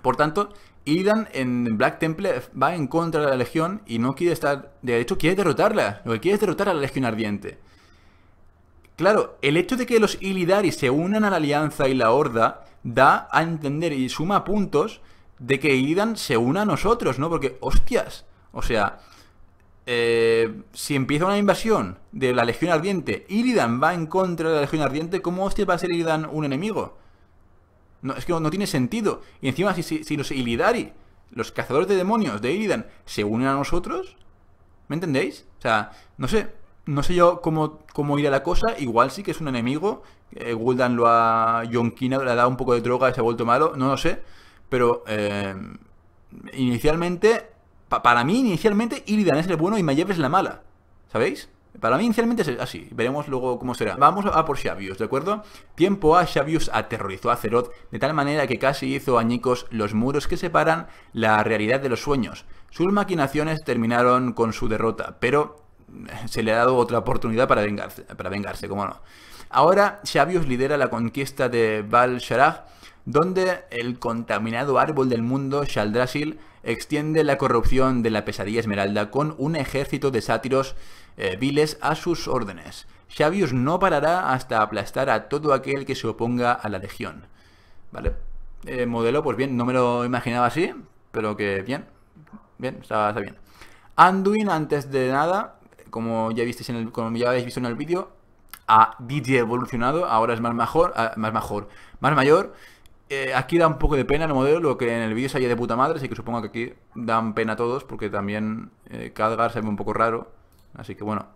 Por tanto, Illidan en Black Temple va en contra de la Legión y no quiere estar... De hecho, quiere derrotarla. Lo que quiere es derrotar a la Legión Ardiente. Claro, el hecho de que los Illidari se unan a la Alianza y la Horda da a entender y suma puntos de que Illidan se una a nosotros, ¿no? Porque, hostias, o sea, eh, si empieza una invasión de la Legión Ardiente, Illidan va en contra de la Legión Ardiente, ¿cómo hostias va a ser Illidan un enemigo? No, es que no, tiene sentido. Y encima, si, si, si, los Ilidari, los cazadores de demonios de Illidan, se unen a nosotros, ¿me entendéis? O sea, no sé, no sé yo cómo, cómo ir la cosa. Igual sí que es un enemigo. Eh, Guldan lo ha. Yonkina le ha dado un poco de droga y se ha vuelto malo. No lo sé. Pero eh, inicialmente. para mí, inicialmente, Illidan es el bueno y Mayev es la mala. ¿Sabéis? Para mí inicialmente es así, veremos luego cómo será. Vamos a por Xavius, ¿de acuerdo? Tiempo a Xavius aterrorizó a Zeroth de tal manera que casi hizo añicos los muros que separan la realidad de los sueños. Sus maquinaciones terminaron con su derrota, pero eh, se le ha dado otra oportunidad para vengarse, para vengarse cómo no. Ahora Xavius lidera la conquista de Val sharag donde el contaminado árbol del mundo, Shaldrasil, extiende la corrupción de la pesadilla esmeralda con un ejército de sátiros eh, viles a sus órdenes. Xavius no parará hasta aplastar a todo aquel que se oponga a la legión. Vale. Eh, modelo, pues bien, no me lo imaginaba así, pero que bien. Bien, está, bien. Anduin, antes de nada, como ya visteis en el, como ya habéis visto en el vídeo, ha DJ evolucionado, ahora es más mejor, ah, más mejor, más mayor aquí da un poco de pena el modelo, lo que en el vídeo salía de puta madre, así que supongo que aquí dan pena a todos, porque también eh, Khadgar se ve un poco raro. Así que bueno.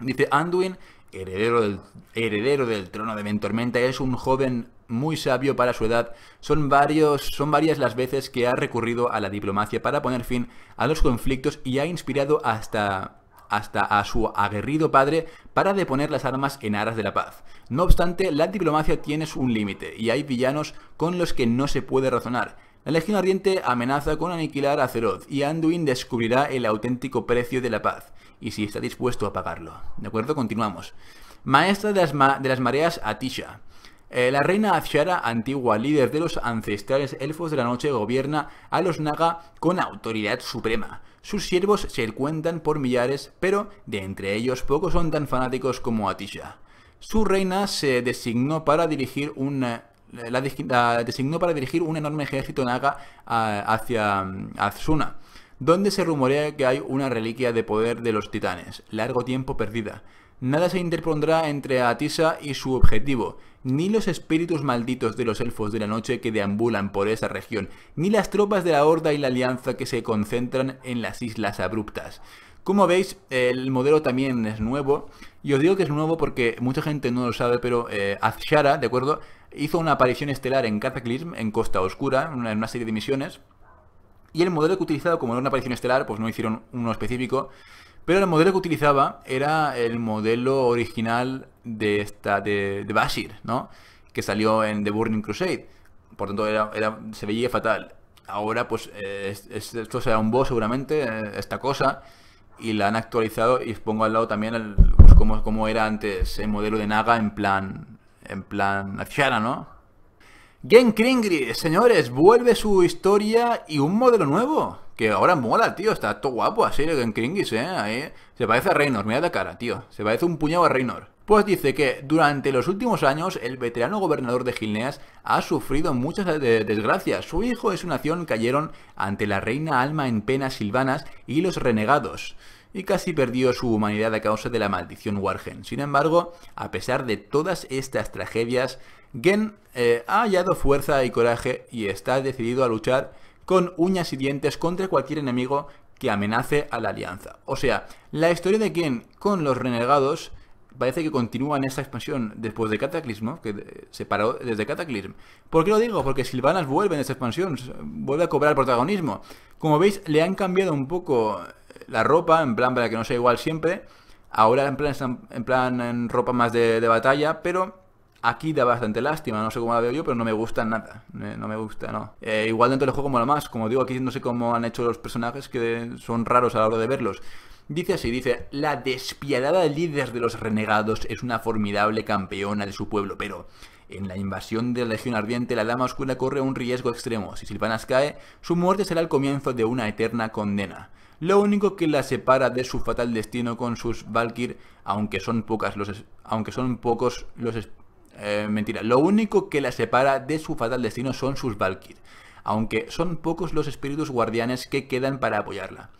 Dice Anduin, heredero del, heredero del trono de Ventormenta, es un joven muy sabio para su edad. Son, varios, son varias las veces que ha recurrido a la diplomacia para poner fin a los conflictos y ha inspirado hasta hasta a su aguerrido padre para deponer las armas en aras de la paz. No obstante, la diplomacia tiene un límite y hay villanos con los que no se puede razonar. La Legión Ardiente amenaza con aniquilar a Zeroth y Anduin descubrirá el auténtico precio de la paz, y si está dispuesto a pagarlo. ¿De acuerdo? Continuamos. Maestra de las, mareas Atisha. Eh, la reina Azshara, antigua líder de los ancestrales elfos de la noche, gobierna a los Naga con autoridad suprema. Sus siervos se cuentan por millares, pero de entre ellos pocos son tan fanáticos como Atisha. Su reina se designó para dirigir la, designó para dirigir un enorme ejército naga hacia mm, Azuna, donde se rumorea que hay una reliquia de poder de los titanes, largo tiempo perdida. Nada se interpondrá entre Atisa y su objetivo, ni los espíritus malditos de los elfos de la noche que deambulan por esa región, ni las tropas de la Horda y la Alianza que se concentran en las Islas Abruptas. Como veis, el modelo también es nuevo, y os digo que es nuevo porque mucha gente no lo sabe, pero eh, Azshara, ¿de acuerdo? Hizo una aparición estelar en Cataclysm, en Costa Oscura, en una, serie de misiones, y el modelo que utilizado, como era una aparición estelar, pues no hicieron uno específico, pero el modelo que utilizaba era el modelo original de, esta, de, de Bashir, ¿no? Que salió en The Burning Crusade. Por tanto, era, se veía fatal. Ahora, pues, eh, esto será un boss seguramente, eh, esta cosa. Y la han actualizado y pongo al lado también pues, como cómo, era antes el modelo de Naga en plan... En plan... Akshara, ¿no? ¡Game Kringri, señores, vuelve su historia y un modelo nuevo. Que ahora mola, tío. Está todo guapo, así, en Kringis, ¿eh? Se parece a Reynor, mira la cara, tío. Se parece un puñado a Reynor. Pues dice que durante los últimos años el veterano gobernador de Gilneas ha sufrido muchas desgracias. Su hijo y su nación cayeron ante la reina Alma en penas silvanas y los renegados y casi perdió su humanidad a causa de la maldición Wargen. Sin embargo, a pesar de todas estas tragedias, Gen eh, ha hallado fuerza y coraje y está decidido a luchar con uñas y dientes contra cualquier enemigo que amenace a la alianza. O sea, la historia de quien con los renegados parece que continúa en esta expansión después de Cataclismo, que eh, se paró desde cataclismo. ¿Por qué lo digo? Porque Silvanas vuelve en esta expansión, vuelve a cobrar protagonismo. Como veis, le han cambiado un poco eh, la ropa, en plan para que no sea igual siempre. Ahora en plan, en plan en ropa más de, de batalla, pero Aquí da bastante lástima, no sé cómo la veo yo, pero no me gusta nada. no me gusta, no. Eh, igual dentro del juego como lo más. Como digo, aquí no sé cómo han hecho los personajes que son raros a la hora de verlos. Dice así, dice, la despiadada líder de los renegados es una formidable campeona de su pueblo, pero en la invasión de la Legión Ardiente la Dama Oscura corre un riesgo extremo. Si Silvanas cae, su muerte será el comienzo de una eterna condena. Lo único que la separa de su fatal destino con sus Valkyr, aunque son, pocas los, aunque son pocos los eh, mentira, lo único que la separa de su fatal destino son sus Valkyr, aunque son pocos los espíritus guardianes que quedan para apoyarla.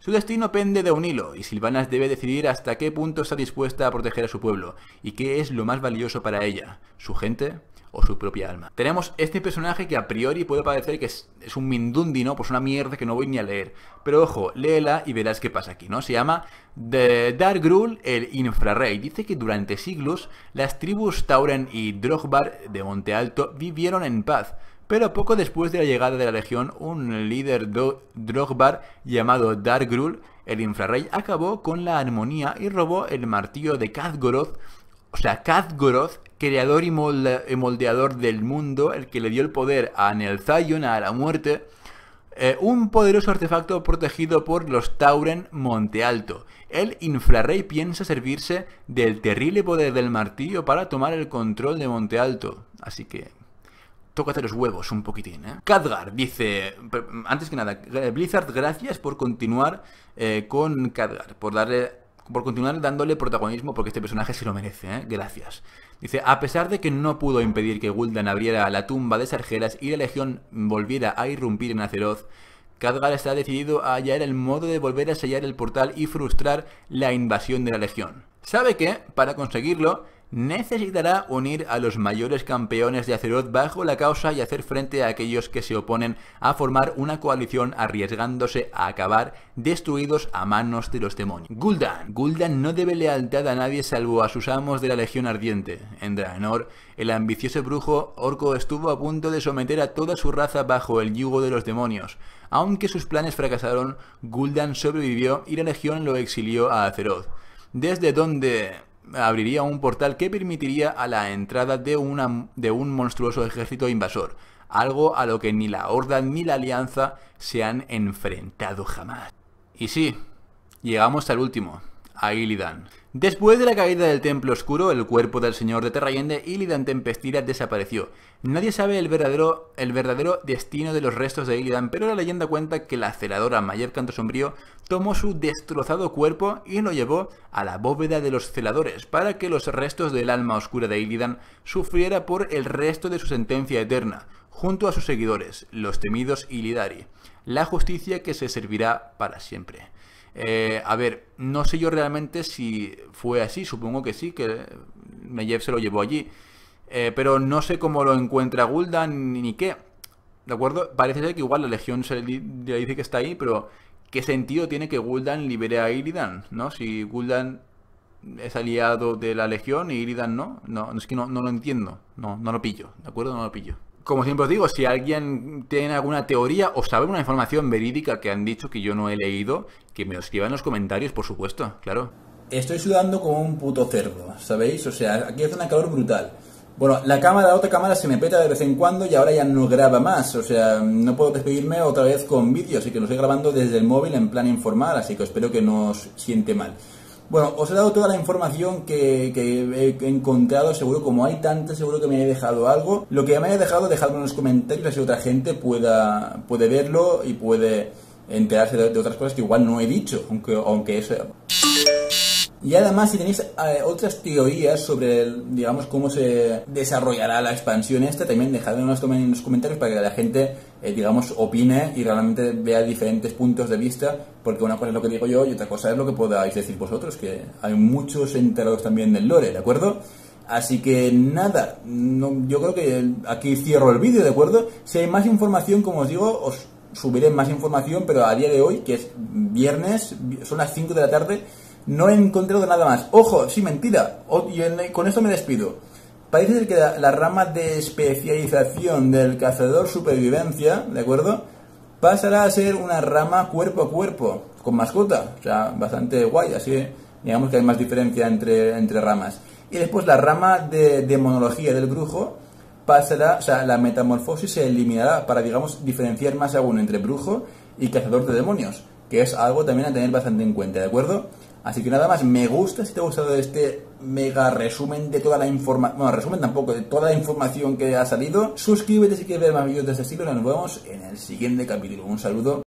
Su destino pende de un hilo, y Silvanas debe decidir hasta qué punto está dispuesta a proteger a su pueblo, y qué es lo más valioso para ella, su gente, o su propia alma. Tenemos este personaje que a priori puede parecer que es, un mindundi, ¿no? Pues una mierda que no voy ni a leer. Pero ojo, léela y verás qué pasa aquí, ¿no? Se llama The Dark el Infrarrey. Dice que durante siglos las tribus Tauren y Drogbar de Monte Alto vivieron en paz. Pero poco después de la llegada de la legión, un líder Drogbar llamado Dark el infrarrey acabó con la armonía y robó el martillo de Kazgoroth o sea, Kazgoroth, creador y eh, moldeador del mundo, el que le dio el poder a Nelzayon a la muerte, eh, un poderoso artefacto protegido por los Tauren Monte Alto. El infrarrey piensa servirse del terrible poder del martillo para tomar el control de Monte Alto. Así que tócate los huevos un poquitín, ¿eh? Khadgar dice, antes que nada, eh, Blizzard, gracias por continuar con Khadgar, por darle por continuar dándole protagonismo porque este personaje se lo merece, ¿eh? gracias. Dice, a pesar de que no pudo impedir que Gul'dan abriera la tumba de Sargeras y la legión volviera a irrumpir en Azeroth, Khadgar está decidido a hallar el modo de volver a sellar el portal y frustrar la invasión de la legión. Sabe que, para conseguirlo, necesitará unir a los mayores campeones de Azeroth bajo la causa y hacer frente a aquellos que se oponen a formar una coalición arriesgándose a acabar destruidos a manos de los demonios. Gul'dan. Gul'dan no debe lealtad a nadie salvo a sus amos de la Legión Ardiente. En Draenor, el ambicioso brujo orco estuvo a punto de someter a toda su raza bajo el yugo de los demonios. Aunque sus planes fracasaron, Gul'dan sobrevivió y la Legión lo exilió a Azeroth. Desde donde abriría un portal que permitiría a la entrada de, de un monstruoso ejército invasor, algo a lo que ni la Horda ni la Alianza se han enfrentado jamás. Y sí, llegamos al último, a Después de la caída del Templo Oscuro, el cuerpo del señor de Terrayende, Illidan Tempestira, desapareció. Nadie sabe el verdadero, el verdadero destino de los restos de Illidan, pero la leyenda cuenta que la celadora Mayer Canto Sombrío tomó su destrozado cuerpo y lo llevó a la bóveda de los celadores para que los restos del alma oscura de Illidan sufriera por el resto de su sentencia eterna, junto a sus seguidores, los temidos Illidari, la justicia que se servirá para siempre. Eh, a ver, no sé yo realmente si fue así, supongo que sí, que Meyev se lo llevó allí. Eh, pero no sé cómo lo encuentra Guldan ni qué. ¿De acuerdo? Parece ser que igual la legión se le dice que está ahí, pero ¿qué sentido tiene que Guldan libere a Iridan? ¿No? Si Guldan es aliado de la legión y Iridan no. No, es que no, no lo entiendo. No, no lo pillo. ¿De acuerdo? No lo pillo como siempre os digo, si alguien tiene alguna teoría o sabe una información verídica que han dicho que yo no he leído, que me lo escriba en los comentarios, por supuesto, claro. Estoy sudando como un puto cerdo, ¿sabéis? O sea, aquí hace una calor brutal. Bueno, la cámara, la otra cámara se me peta de vez en cuando y ahora ya no graba más. O sea, no puedo despedirme otra vez con vídeos así que lo estoy grabando desde el móvil en plan informal, así que espero que no os siente mal. Bueno, os he dado toda la información que, he encontrado, seguro, como hay tanta, seguro que me he dejado algo. Lo que me haya dejado, dejadlo en los comentarios, así otra gente pueda, puede verlo y puede enterarse de, otras cosas que igual no he dicho, aunque, aunque eso... Y además, si tenéis eh, otras teorías sobre, digamos, cómo se desarrollará la expansión esta, también dejadme en los, comentarios para que la gente, eh, digamos, opine y realmente vea diferentes puntos de vista, porque una cosa es lo que digo yo y otra cosa es lo que podáis decir vosotros, que hay muchos enterados también del lore, ¿de acuerdo? Así que nada, yo creo que aquí cierro el vídeo, ¿de acuerdo? Si hay más información, como os digo, os subiré más información, pero a día de hoy, que es viernes, son las 5 de la tarde, no he encontrado nada más. Ojo, sí, mentira. Y con esto me despido. Parece que la, rama de especialización del cazador supervivencia, ¿de acuerdo? Pasará a ser una rama cuerpo a cuerpo, con mascota. O sea, bastante guay, así digamos que hay más diferencia entre, entre ramas. Y después la rama de demonología del brujo pasará, o sea, la metamorfosis se eliminará para, digamos, diferenciar más aún entre brujo y cazador de demonios, que es algo también a tener bastante en cuenta, ¿de acuerdo? Así que nada más, me gusta si te ha gustado este mega resumen de toda la información, bueno, resumen tampoco, de toda la información que ha salido. Suscríbete si quieres ver más vídeos de este estilo y nos vemos en el siguiente capítulo. Un saludo.